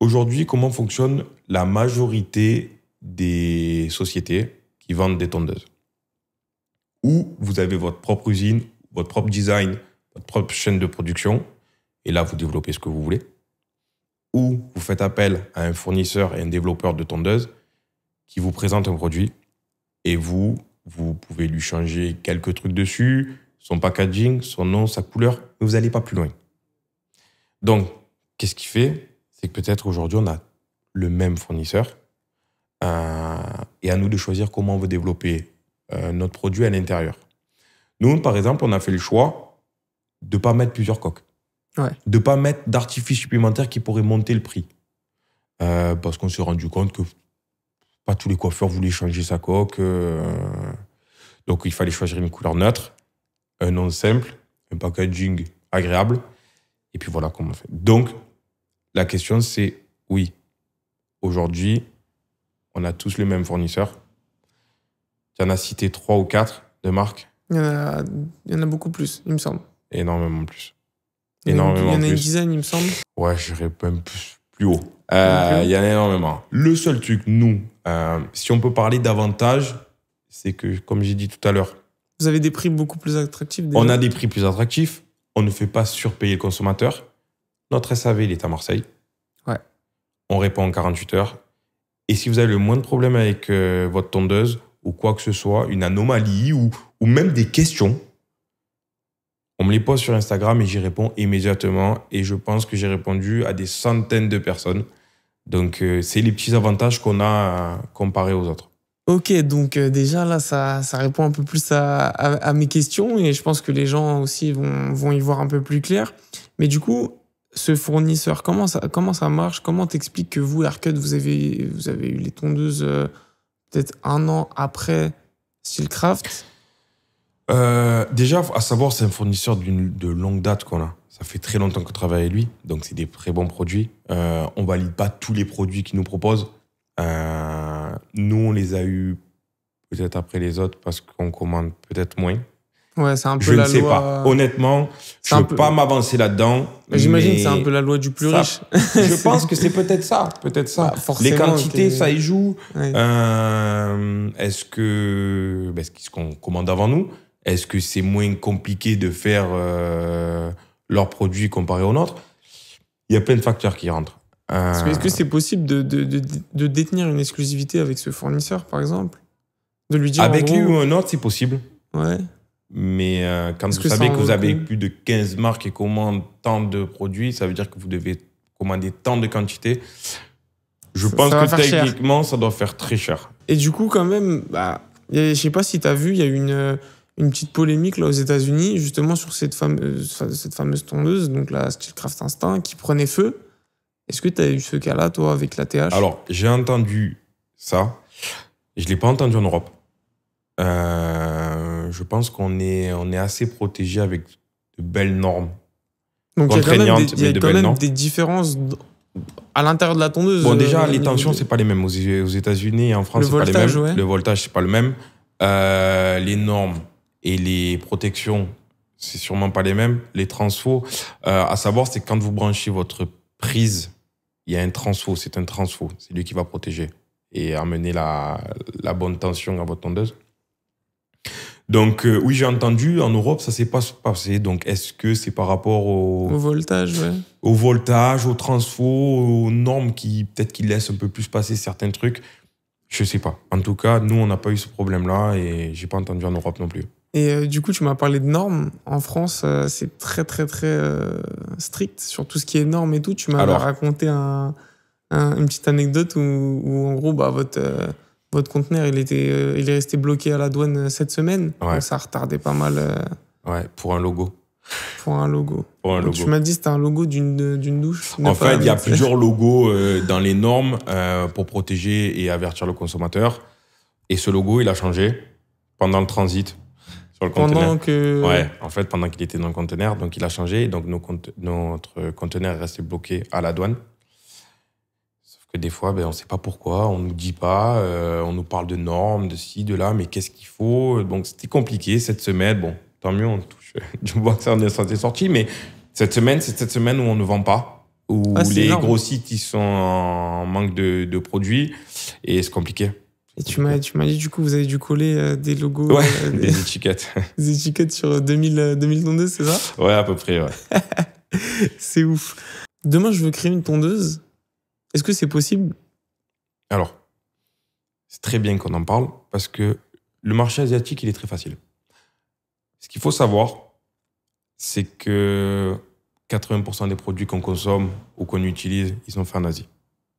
Aujourd'hui, comment fonctionne la majorité des sociétés qui vendent des tondeuses Ou vous avez votre propre usine, votre propre design, votre propre chaîne de production, et là, vous développez ce que vous voulez. Ou vous faites appel à un fournisseur et un développeur de tondeuses qui vous présente un produit et vous vous pouvez lui changer quelques trucs dessus, son packaging, son nom, sa couleur, mais vous n'allez pas plus loin. Donc, qu'est-ce qui fait C'est que peut-être aujourd'hui, on a le même fournisseur euh, et à nous de choisir comment on veut développer euh, notre produit à l'intérieur. Nous, par exemple, on a fait le choix de ne pas mettre plusieurs coques, de ne pas mettre d'artifice supplémentaire qui pourrait monter le prix. Euh, parce qu'on s'est rendu compte que pas tous les coiffeurs voulaient changer sa coque. Euh, donc, il fallait choisir une couleur neutre, un nom simple, un packaging agréable. Et puis voilà comment on fait. Donc, la question, c'est oui, aujourd'hui, on a tous les mêmes fournisseurs. Tu en as cité trois ou quatre de marques il y, en a, beaucoup plus, il me semble. Énormément plus. Énormément il y en a une dizaine, il me semble. Ouais, j'irais même plus haut. Euh, il y en a énormément. Le seul truc, nous, euh, si on peut parler davantage, c'est que, comme j'ai dit tout à l'heure. Vous avez des prix beaucoup plus attractifs On a des prix plus attractifs. On ne fait pas surpayer le consommateur. Notre SAV, il est à Marseille. Ouais. On répond en 48 heures. Et si vous avez le moins de problème avec euh, votre tondeuse ou quoi que ce soit, une anomalie ou, ou même des questions, on me les pose sur Instagram et j'y réponds immédiatement. Et je pense que j'ai répondu à des centaines de personnes. Donc, euh, c'est les petits avantages qu'on a euh, comparés aux autres. Ok, donc euh, déjà là, ça, répond un peu plus à, mes questions et je pense que les gens aussi vont, y voir un peu plus clair. Mais du coup, ce fournisseur, comment ça, comment ça marche Comment t'expliques que vous, Arcade, vous avez, vous avez eu les tondeuses peut-être un an après Steelcraft euh, déjà, à savoir, c'est un fournisseur de longue date qu'on a. Ça fait très longtemps qu'on travaille avec lui, donc c'est des très bons produits. Euh, on valide pas tous les produits qu'il nous propose. Euh, nous, on les a eu peut-être après les autres parce qu'on commande peut-être moins. Ouais, c'est un peu je la ne sais pas. Honnêtement, je ne pas m'avancer là-dedans. J'imagine que c'est un peu la loi du plus riche. je pense que c'est peut-être ça, peut-être ça. Bah, les quantités, ça y joue. est-ce que est ben, ce qu'on commande avant nous est-ce que c'est moins compliqué de faire euh, leurs produits comparé aux nôtres Il y a plein de facteurs qui rentrent. Est-ce que euh, c'est possible de, détenir une exclusivité avec ce fournisseur, par exemple De lui dire Avec lui ou un autre, c'est possible. Ouais. Mais euh, quand vous savez que vous avez plus de 15 marques et commandent tant de produits, ça veut dire que vous devez commander tant de quantités. Je pense que techniquement, ça doit faire très cher. Et du coup, quand même, je bah, je sais pas si tu as vu, il y a une une petite polémique là aux États-Unis, justement sur cette fameuse, euh, cette fameuse tondeuse, donc la Steelcraft Instinct, qui prenait feu. Est-ce que tu as eu ce cas-là, toi, avec la TH Alors, j'ai entendu ça. Je ne l'ai pas entendu en Europe. Euh, je pense qu'on est, on est assez protégé avec de belles normes. Donc, il y a quand même des, des différences à l'intérieur de la tondeuse. Bon, euh, déjà, les tensions, c'est pas les mêmes. Aux, États-Unis et en France, c'est pas les mêmes. Le voltage, c'est pas le même. les normes, et les protections, c'est sûrement pas les mêmes. Les transfos, euh, à savoir, c'est quand vous branchez votre prise, il y a un transfo, c'est un transfo, c'est lui qui va protéger et amener la, bonne tension à votre tondeuse. Donc euh, oui, j'ai entendu en Europe ça s'est pas passé. Donc est-ce que c'est par rapport au, au voltage, ouais. au voltage, au transfo, aux normes qui peut-être qui laissent un peu plus passer certains trucs. Je sais pas. En tout cas, nous on n'a pas eu ce problème là et j'ai pas entendu en Europe non plus. Et euh, du coup, tu m'as parlé de normes. En France, euh, c'est très, très, très euh, strict sur tout ce qui est normes et tout. Tu m'as raconté une petite anecdote où, en gros, bah, votre, votre conteneur, il, était, il est resté bloqué à la douane cette semaine. ça retardait pas mal. Ouais, pour un logo. Pour un logo. Pour un logo. Tu m'as dit c'était un logo d'une douche. En fait, il y a plusieurs logos dans les normes pour protéger et avertir le consommateur. Et ce logo, il a changé pendant le transit sur le pendant conteneur. que. Ouais, en fait, pendant qu'il était dans le conteneur, donc il a changé. Donc nos notre conteneur est resté bloqué à la douane. Sauf que des fois, ben, on ne sait pas pourquoi, on ne nous dit pas, euh, on nous parle de normes, de ci, de là, mais qu'est-ce qu'il faut Donc c'était compliqué cette semaine. Bon, tant mieux, on touche du bois que ça en est sorti, mais cette semaine, c'est cette semaine où on ne vend pas, où ah, les gros sites ils sont en manque de, de produits et c'est compliqué. Et tu m'as, tu m'as dit, du coup, vous avez dû coller euh, des logos. Euh, des, étiquettes. des étiquettes sur 2000, euh, 2000 tondeuses, c'est ça Ouais, à peu près, ouais. c'est ouf. Demain, je veux créer une tondeuse. Est-ce que c'est possible Alors, c'est très bien qu'on en parle parce que le marché asiatique, il est très facile. Ce qu'il faut savoir, c'est que 80% des produits qu'on consomme ou qu'on utilise, ils sont faits en Asie.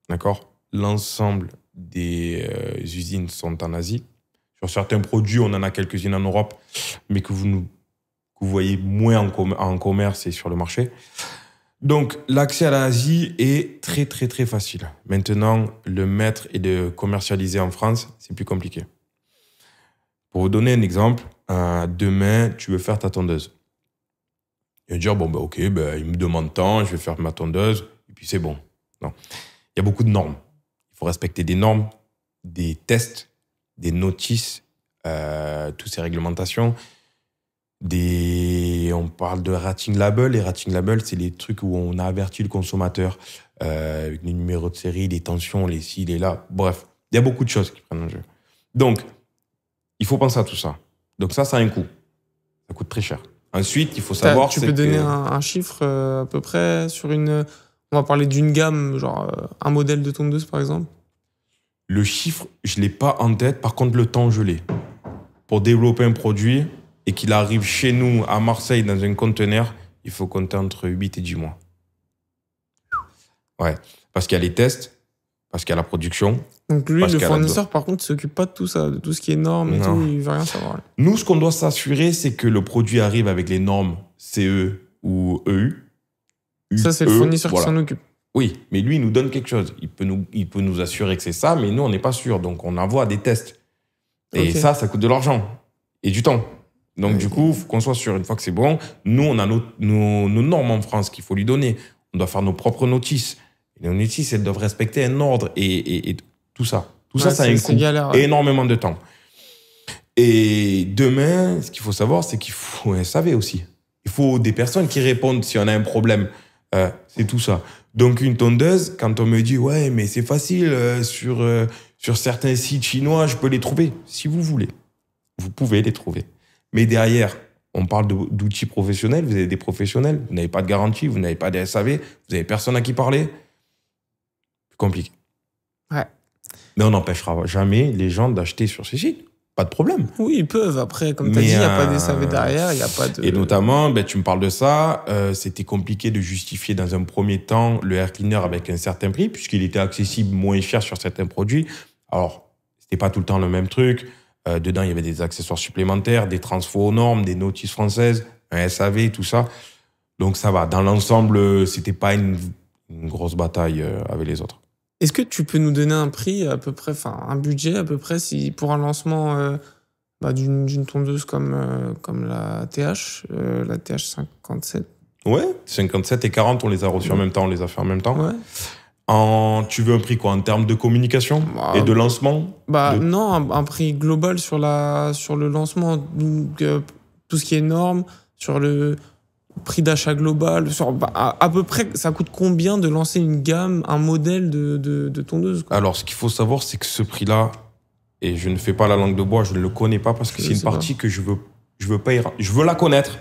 D'accord L'ensemble des euh, usines sont en Asie. Sur certains produits, on en a quelques-unes en Europe, mais que vous, voyez moins en, commerce et sur le marché. Donc, l'accès à l'Asie est très, très, très facile. Maintenant, le mettre et de commercialiser en France, c'est plus compliqué. Pour vous donner un exemple, euh, demain, tu veux faire ta tondeuse. Il va dire, bon, ben, ok, ben, il me demande tant, je vais faire ma tondeuse, et puis c'est bon. Non. Il y a beaucoup de normes faut respecter des normes, des tests, des notices, euh, toutes ces réglementations. Des... On parle de rating label. Les rating Label, c'est les trucs où on a averti le consommateur euh, les numéros de série, les tensions, les ci, les là. Bref, il y a beaucoup de choses qui prennent en jeu. Donc, il faut penser à tout ça. Donc ça, ça a un coût. Ça coûte très cher. Ensuite, il faut savoir... Tu peux donner un, chiffre euh, à peu près sur une... On va parler d'une gamme, genre euh, un modèle de tondeuse par exemple Le chiffre, je ne l'ai pas en tête. Par contre, le temps, je l'ai. Pour développer un produit et qu'il arrive chez nous, à Marseille, dans un conteneur, il faut compter entre 8 et 10 mois. Ouais. Parce qu'il y a les tests, parce qu'il y a la production. Donc lui, le fournisseur, par contre, ne s'occupe pas de tout ça, de tout ce qui est normes et tout, il ne veut rien savoir. Nous, ce qu'on doit s'assurer, c'est que le produit arrive avec les normes CE ou EU. Ça, e, c'est le fournisseur qui s'en occupe. Oui, mais lui, il nous donne quelque chose. Il peut nous, il peut nous assurer que c'est ça, mais nous, on n'est pas sûr. Donc, on envoie des tests. Et ça, ça coûte de l'argent et du temps. Donc, euh, du coup, qu'on soit sûr. Une fois que c'est bon, nous, on a nos, nos, normes en France qu'il faut lui donner. On doit faire nos propres notices. Nos notices, elles doivent respecter un ordre et, tout ça. Tout ça, ça a Galère, Énormément de temps. Et demain, ce qu'il faut savoir, c'est qu'il faut un SAV aussi. Il faut des personnes qui répondent si on a un problème. Euh, c'est tout ça. Donc une tondeuse, quand on me dit ouais mais c'est facile euh, sur euh, sur certains sites chinois, je peux les trouver. Si vous voulez, vous pouvez les trouver. Mais derrière, on parle d'outils professionnels. Vous avez des professionnels, vous n'avez pas de garantie, vous n'avez pas de SAV, vous avez personne à qui parler. Compliqué. Ouais. Mais on n'empêchera jamais les gens d'acheter sur ces sites pas de problème. Oui, ils peuvent. Après, comme tu as dit, il n'y a pas des euh, derrière, il a pas de... Et notamment, ben, tu me parles de ça, euh, c'était compliqué de justifier dans un premier temps le air cleaner avec un certain prix, puisqu'il était accessible moins cher sur certains produits. Alors, c'était pas tout le temps le même truc. Euh, dedans, il y avait des accessoires supplémentaires, des transfos aux normes, des notices françaises, un SAV, tout ça. Donc, ça va. Dans l'ensemble, c'était pas une grosse bataille avec les autres. Est-ce que tu peux nous donner un prix à peu près, enfin un budget à peu près, si pour un lancement euh, bah, d'une tondeuse comme, euh, la TH, euh, la TH57 Ouais, 57 et 40, on les a reçus en même temps, on les a fait en même temps. En, tu veux un prix quoi en termes de communication bah, et de lancement Bah non, un, prix global sur la sur le lancement, tout ce qui est norme, sur le prix d'achat global bah, à, peu près, ça coûte combien de lancer une gamme, un modèle de, de, tondeuse Alors, ce qu'il faut savoir, c'est que ce prix-là, et je ne fais pas la langue de bois, je ne le connais pas parce que c'est une partie que je veux, je veux pas je veux la connaître,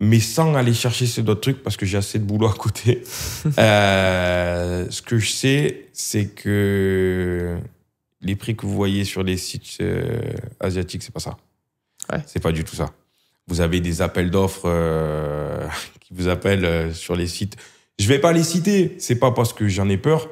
mais sans aller chercher ces autres trucs parce que j'ai assez de boulot à côté. Euh, ce que je sais, c'est que les prix que vous voyez sur les sites euh, asiatiques, c'est pas ça. Ouais. C'est pas du tout ça. Vous avez des appels d'offres euh, qui vous appellent euh, sur les sites. Je vais pas les citer. C'est pas parce que j'en ai peur.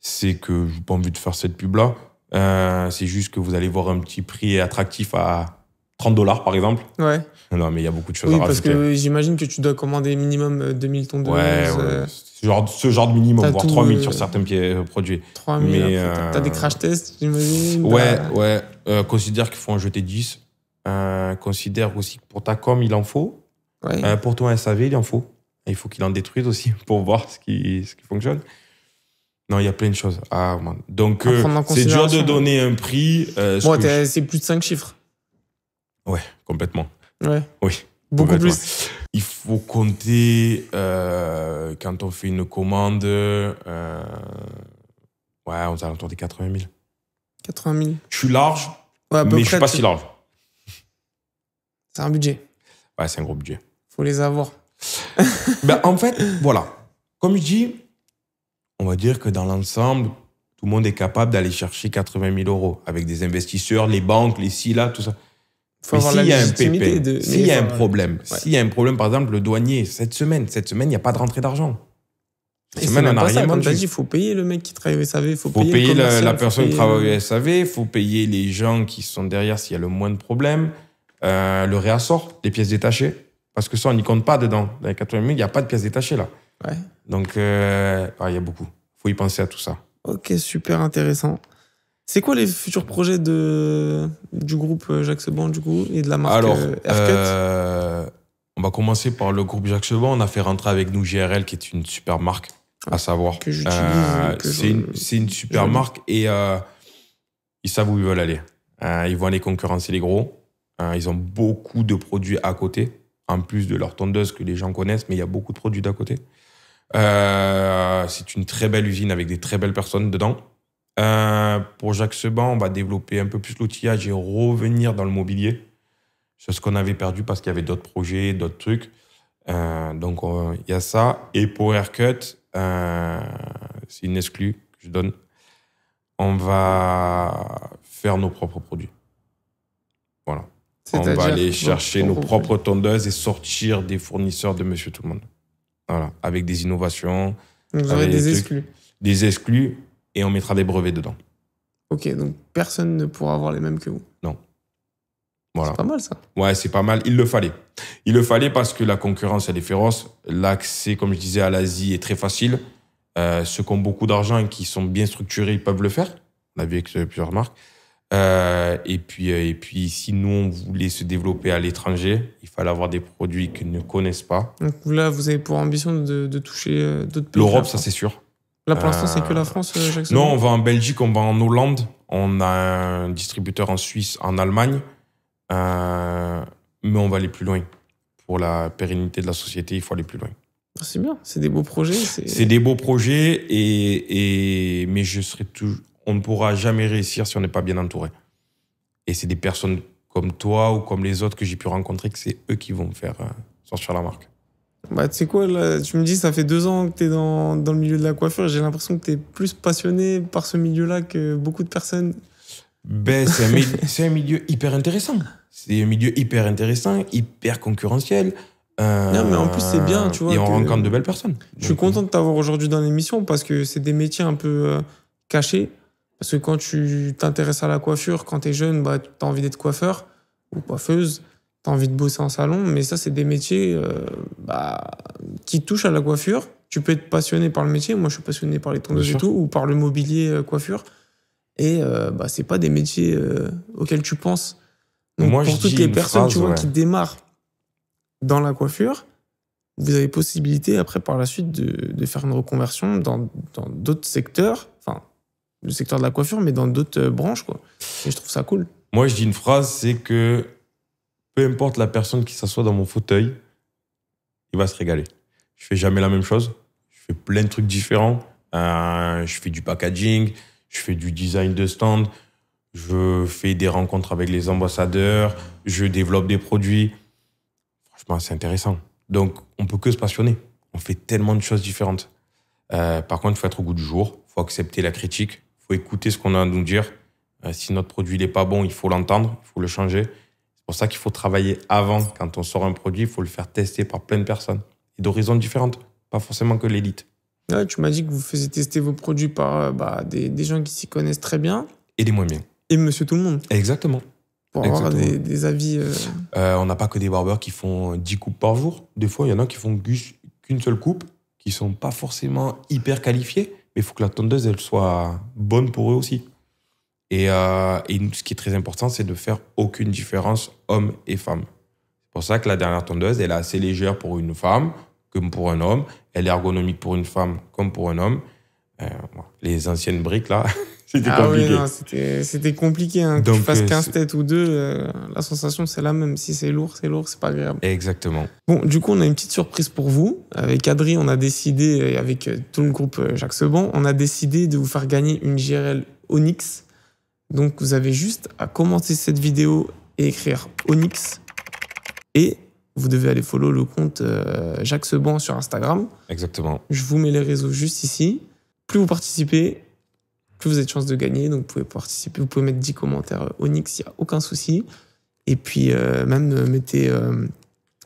C'est que j'ai pas envie de faire cette pub là. Euh, c'est juste que vous allez voir un petit prix attractif à 30 dollars par exemple. Ouais. Non, mais il y a beaucoup de choses à rajouter. parce que j'imagine que tu dois commander minimum 2000 tonnes de ouais, ouais. Ce, genre, ce genre de minimum, voire 3000 sur certains produits. 3000, mais. T'as des crash tests, j'imagine Ouais, ouais. considère qu'il faut en jeter 10. Euh, considère aussi que pour ta com, il en faut. Euh, pour toi, un SAV, il en faut. il faut qu'il en détruise aussi pour voir ce qui, ce qui fonctionne. Non, il y a plein de choses. Donc, euh, c'est dur de donner un prix. c'est plus de 5 chiffres. Ouais, complètement. Ouais. Oui. Beaucoup plus. Il faut compter, quand on fait une commande, ouais, on est l'entour des 80 000. 80 000. Je suis large, mais je suis pas si large. C'est un budget. Ouais, c'est un gros budget. Faut les avoir. ben, en fait, voilà. Comme je dis, on va dire que dans l'ensemble, tout le monde est capable d'aller chercher 80 000 euros avec des investisseurs, les banques, les si, là, tout ça. mais s'il y a un de... s'il y a un problème, s'il y a un problème, par exemple, le douanier, cette semaine, cette semaine, il n'y a pas de rentrée d'argent. Cette semaine, on n'a rien as il faut payer le mec qui travaille au SAV, il faut, payer, la, la, personne qui travaille au SAV, il faut payer les gens qui sont derrière s'il y a le moins de problèmes. Euh, le réassort, des pièces détachées. Parce que ça, on n'y compte pas dedans. Dans les 80 000, il n'y a pas de pièces détachées là. Donc, euh, il y a beaucoup. Il faut y penser à tout ça. Ok, super intéressant. C'est quoi les futurs projets de, du groupe euh, Jacques Seban du coup, et de la marque Alors, on va commencer par le groupe Jacques Seban. On a fait rentrer avec nous GRL, qui est une super marque, ah, à savoir. Que c'est une, super marque et ils savent où ils veulent aller. ils les aller concurrencer les gros. Hein, ils ont beaucoup de produits à côté, en plus de leur tondeuse que les gens connaissent, mais il y a beaucoup de produits d'à côté. Euh, c'est une très belle usine avec des très belles personnes dedans. Euh, pour Jacques Seban, on va développer un peu plus l'outillage et revenir dans le mobilier. C'est ce qu'on avait perdu parce qu'il y avait d'autres projets, d'autres trucs. Euh, donc il y a ça. Et pour Aircut, c'est une exclue que je donne. On va faire nos propres produits. Voilà. On va aller chercher nos propres tondeuses et sortir des fournisseurs de Monsieur Tout le Monde. Voilà, avec des innovations. Vous des, exclus. Des exclus et on mettra des brevets dedans. Ok, donc personne ne pourra avoir les mêmes que vous. Non. Voilà. C'est pas mal ça. Ouais, c'est pas mal. Il le fallait. Il le fallait parce que la concurrence, elle est féroce. L'accès, comme je disais, à l'Asie est très facile. Euh, ceux qui ont beaucoup d'argent et qui sont bien structurés, ils peuvent le faire. On a vu avec plusieurs marques. Euh, et, puis, euh, et puis, si nous, on voulait se développer à l'étranger, il fallait avoir des produits qu'ils ne connaissent pas. Donc là, vous avez pour ambition de, toucher euh, d'autres pays L'Europe, ça c'est sûr. Là, pour l'instant, c'est que la France, Non, on va en Belgique, on va en Hollande. On a un distributeur en Suisse, en Allemagne. mais on va aller plus loin. Pour la pérennité de la société, il faut aller plus loin. Ah, c'est bien, c'est des beaux projets. C'est des beaux projets, et, et, mais je serai toujours on ne pourra jamais réussir si on n'est pas bien entouré. Et c'est des personnes comme toi ou comme les autres que j'ai pu rencontrer que c'est eux qui vont me faire euh, sortir la marque. Bah, tu sais quoi, tu me dis, ça fait deux ans que tu es dans, dans, le milieu de la coiffure j'ai l'impression que tu es plus passionné par ce milieu-là que beaucoup de personnes. Ben, c'est un, milieu hyper intéressant. C'est un milieu hyper intéressant, hyper concurrentiel. Euh, non, mais en plus, c'est bien, tu vois. Et on rencontre de belles personnes. Je suis content de t'avoir aujourd'hui dans l'émission parce que c'est des métiers un peu euh, cachés. Parce que quand tu t'intéresses à la coiffure, quand tu es jeune, bah, tu as envie d'être coiffeur ou coiffeuse, tu as envie de bosser en salon, mais ça, c'est des métiers euh, bah, qui touchent à la coiffure. Tu peux être passionné par le métier, moi je suis passionné par les tondeuses et tout, ou par le mobilier euh, coiffure. Et euh, bah, c'est pas des métiers euh, auxquels tu penses. Donc moi, pour toutes les personnes vois, qui démarrent dans la coiffure, vous avez possibilité après par la suite de, faire une reconversion dans d'autres secteurs le secteur de la coiffure, mais dans d'autres euh, branches, quoi. Et je trouve ça cool. Moi, je dis une phrase, c'est que peu importe la personne qui s'assoit dans mon fauteuil, il va se régaler. Je fais jamais la même chose. Je fais plein de trucs différents. Euh, je fais du packaging, je fais du design de stand, je fais des rencontres avec les ambassadeurs, je développe des produits. Franchement, c'est intéressant. Donc, on peut que se passionner. On fait tellement de choses différentes. Euh, par contre, il faut être au goût du jour, il faut accepter la critique, faut écouter ce qu'on a à nous dire. Euh, si notre produit n'est pas bon, il faut l'entendre, il faut le changer. C'est pour ça qu'il faut travailler avant. Quand on sort un produit, il faut le faire tester par plein de personnes et d'horizons différentes, pas forcément que l'élite. tu m'as dit que vous faisiez tester vos produits par euh, bah, des, gens qui s'y connaissent très bien. Et des moins bien. Et monsieur tout le monde. Exactement. Pour avoir des, avis. Euh, on n'a pas que des barbeurs qui font 10 coupes par jour. Des fois, il y en a qui font qu'une seule coupe, qui sont pas forcément hyper qualifiés, mais il faut que la tondeuse, elle soit bonne pour eux aussi. Euh, et, ce qui est très important, c'est de faire aucune différence homme et femme. C'est pour ça que la dernière tondeuse, elle est assez légère pour une femme comme pour un homme. Elle est ergonomique pour une femme comme pour un homme. Euh, les anciennes briques, là, Ah c'était compliqué. c'était hein, compliqué. que tu fasses 15 euh, têtes ou deux, euh, la sensation, c'est la même. Si c'est lourd, c'est lourd, c'est pas agréable. Exactement. Bon, du coup, on a une petite surprise pour vous. Avec Adri, on a décidé, euh, avec tout le groupe Jacques Seban, on a décidé de vous faire gagner une GRL Onyx. Donc, vous avez juste à commenter cette vidéo et écrire Onyx. Et vous devez aller follow le compte Jacques Seban sur Instagram. Exactement. Je vous mets les réseaux juste ici. Plus vous participez, plus vous avez de chances de gagner. Donc, vous pouvez participer, vous pouvez mettre 10 commentaires Onyx, euh, il n'y a aucun souci. Et puis, euh, même, euh, mettez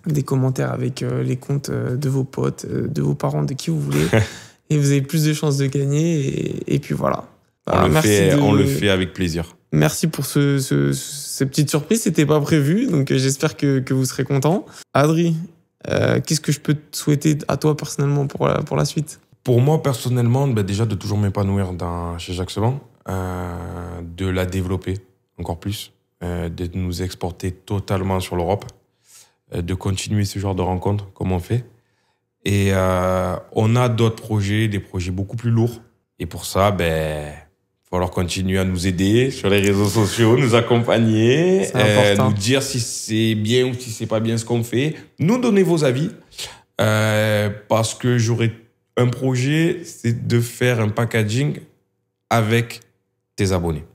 des commentaires avec les comptes de vos potes, de vos parents, de qui vous voulez. et vous avez plus de chances de gagner. Et, puis, voilà. on, le merci fait, on le fait avec plaisir. Merci pour ce, ces petites surprises. C'était pas prévu. Donc, j'espère que, vous serez content. Adri, qu'est-ce que je peux te souhaiter à toi personnellement pour pour la suite pour moi, personnellement, ben, déjà de toujours m'épanouir chez Jacques Selon, euh, de la développer encore plus, euh, de nous exporter totalement sur l'Europe, euh, de continuer ce genre de rencontres comme on fait. Et on a d'autres projets, des projets beaucoup plus lourds. Et pour ça, ben, va falloir continuer à nous aider sur les réseaux sociaux, nous accompagner, nous dire si c'est bien ou si c'est pas bien ce qu'on fait, nous donner vos avis, parce que j'aurais un projet, c'est de faire un packaging avec tes abonnés.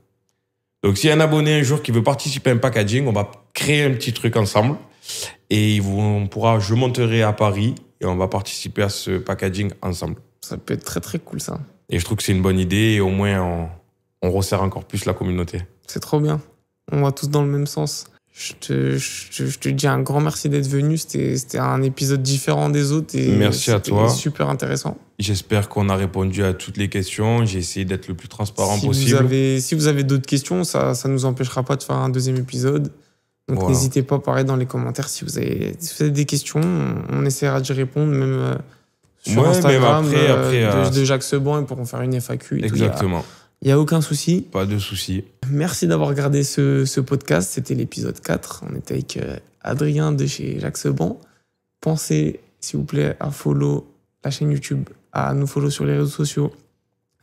Donc, si y a un abonné un jour qui veut participer à un packaging, on va créer un petit truc ensemble et on pourra, je monterai à Paris et on va participer à ce packaging ensemble. Ça peut être très très cool ça. Et je trouve que c'est une bonne idée et au moins on resserre encore plus la communauté. C'est trop bien. On va tous dans le même sens. Je te, je, te, dis un grand merci d'être venu. C'était un épisode différent des autres. Et merci à toi. Super intéressant. J'espère qu'on a répondu à toutes les questions. J'ai essayé d'être le plus transparent si possible. Vous avez, si vous avez d'autres questions, ça ne nous empêchera pas de faire un deuxième épisode. Donc n'hésitez pas, à parler dans les commentaires, si vous avez, des questions, on, essaiera d'y répondre, même euh, sur ouais, Instagram après, euh, euh, de, Jacques Seban, ils pourront faire une FAQ. Et Exactement. Il n'y a aucun souci. Pas de souci. Merci d'avoir regardé ce, ce podcast. C'était l'épisode 4. On était avec euh, Adrien de chez Jacques Seban. Pensez, s'il vous plaît, à follow la chaîne YouTube, à nous follow sur les réseaux sociaux,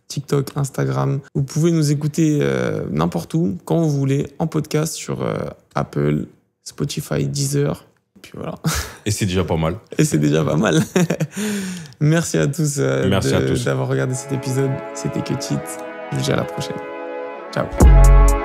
TikTok, Instagram. Vous pouvez nous écouter euh, n'importe où, quand vous voulez, en podcast sur euh, Apple, Spotify, Deezer. Et puis voilà. Et c'est déjà pas mal. Et c'est déjà pas mal. Merci à tous, d'avoir regardé cet épisode. C'était Cutit. Je vous dis à la prochaine. Ciao.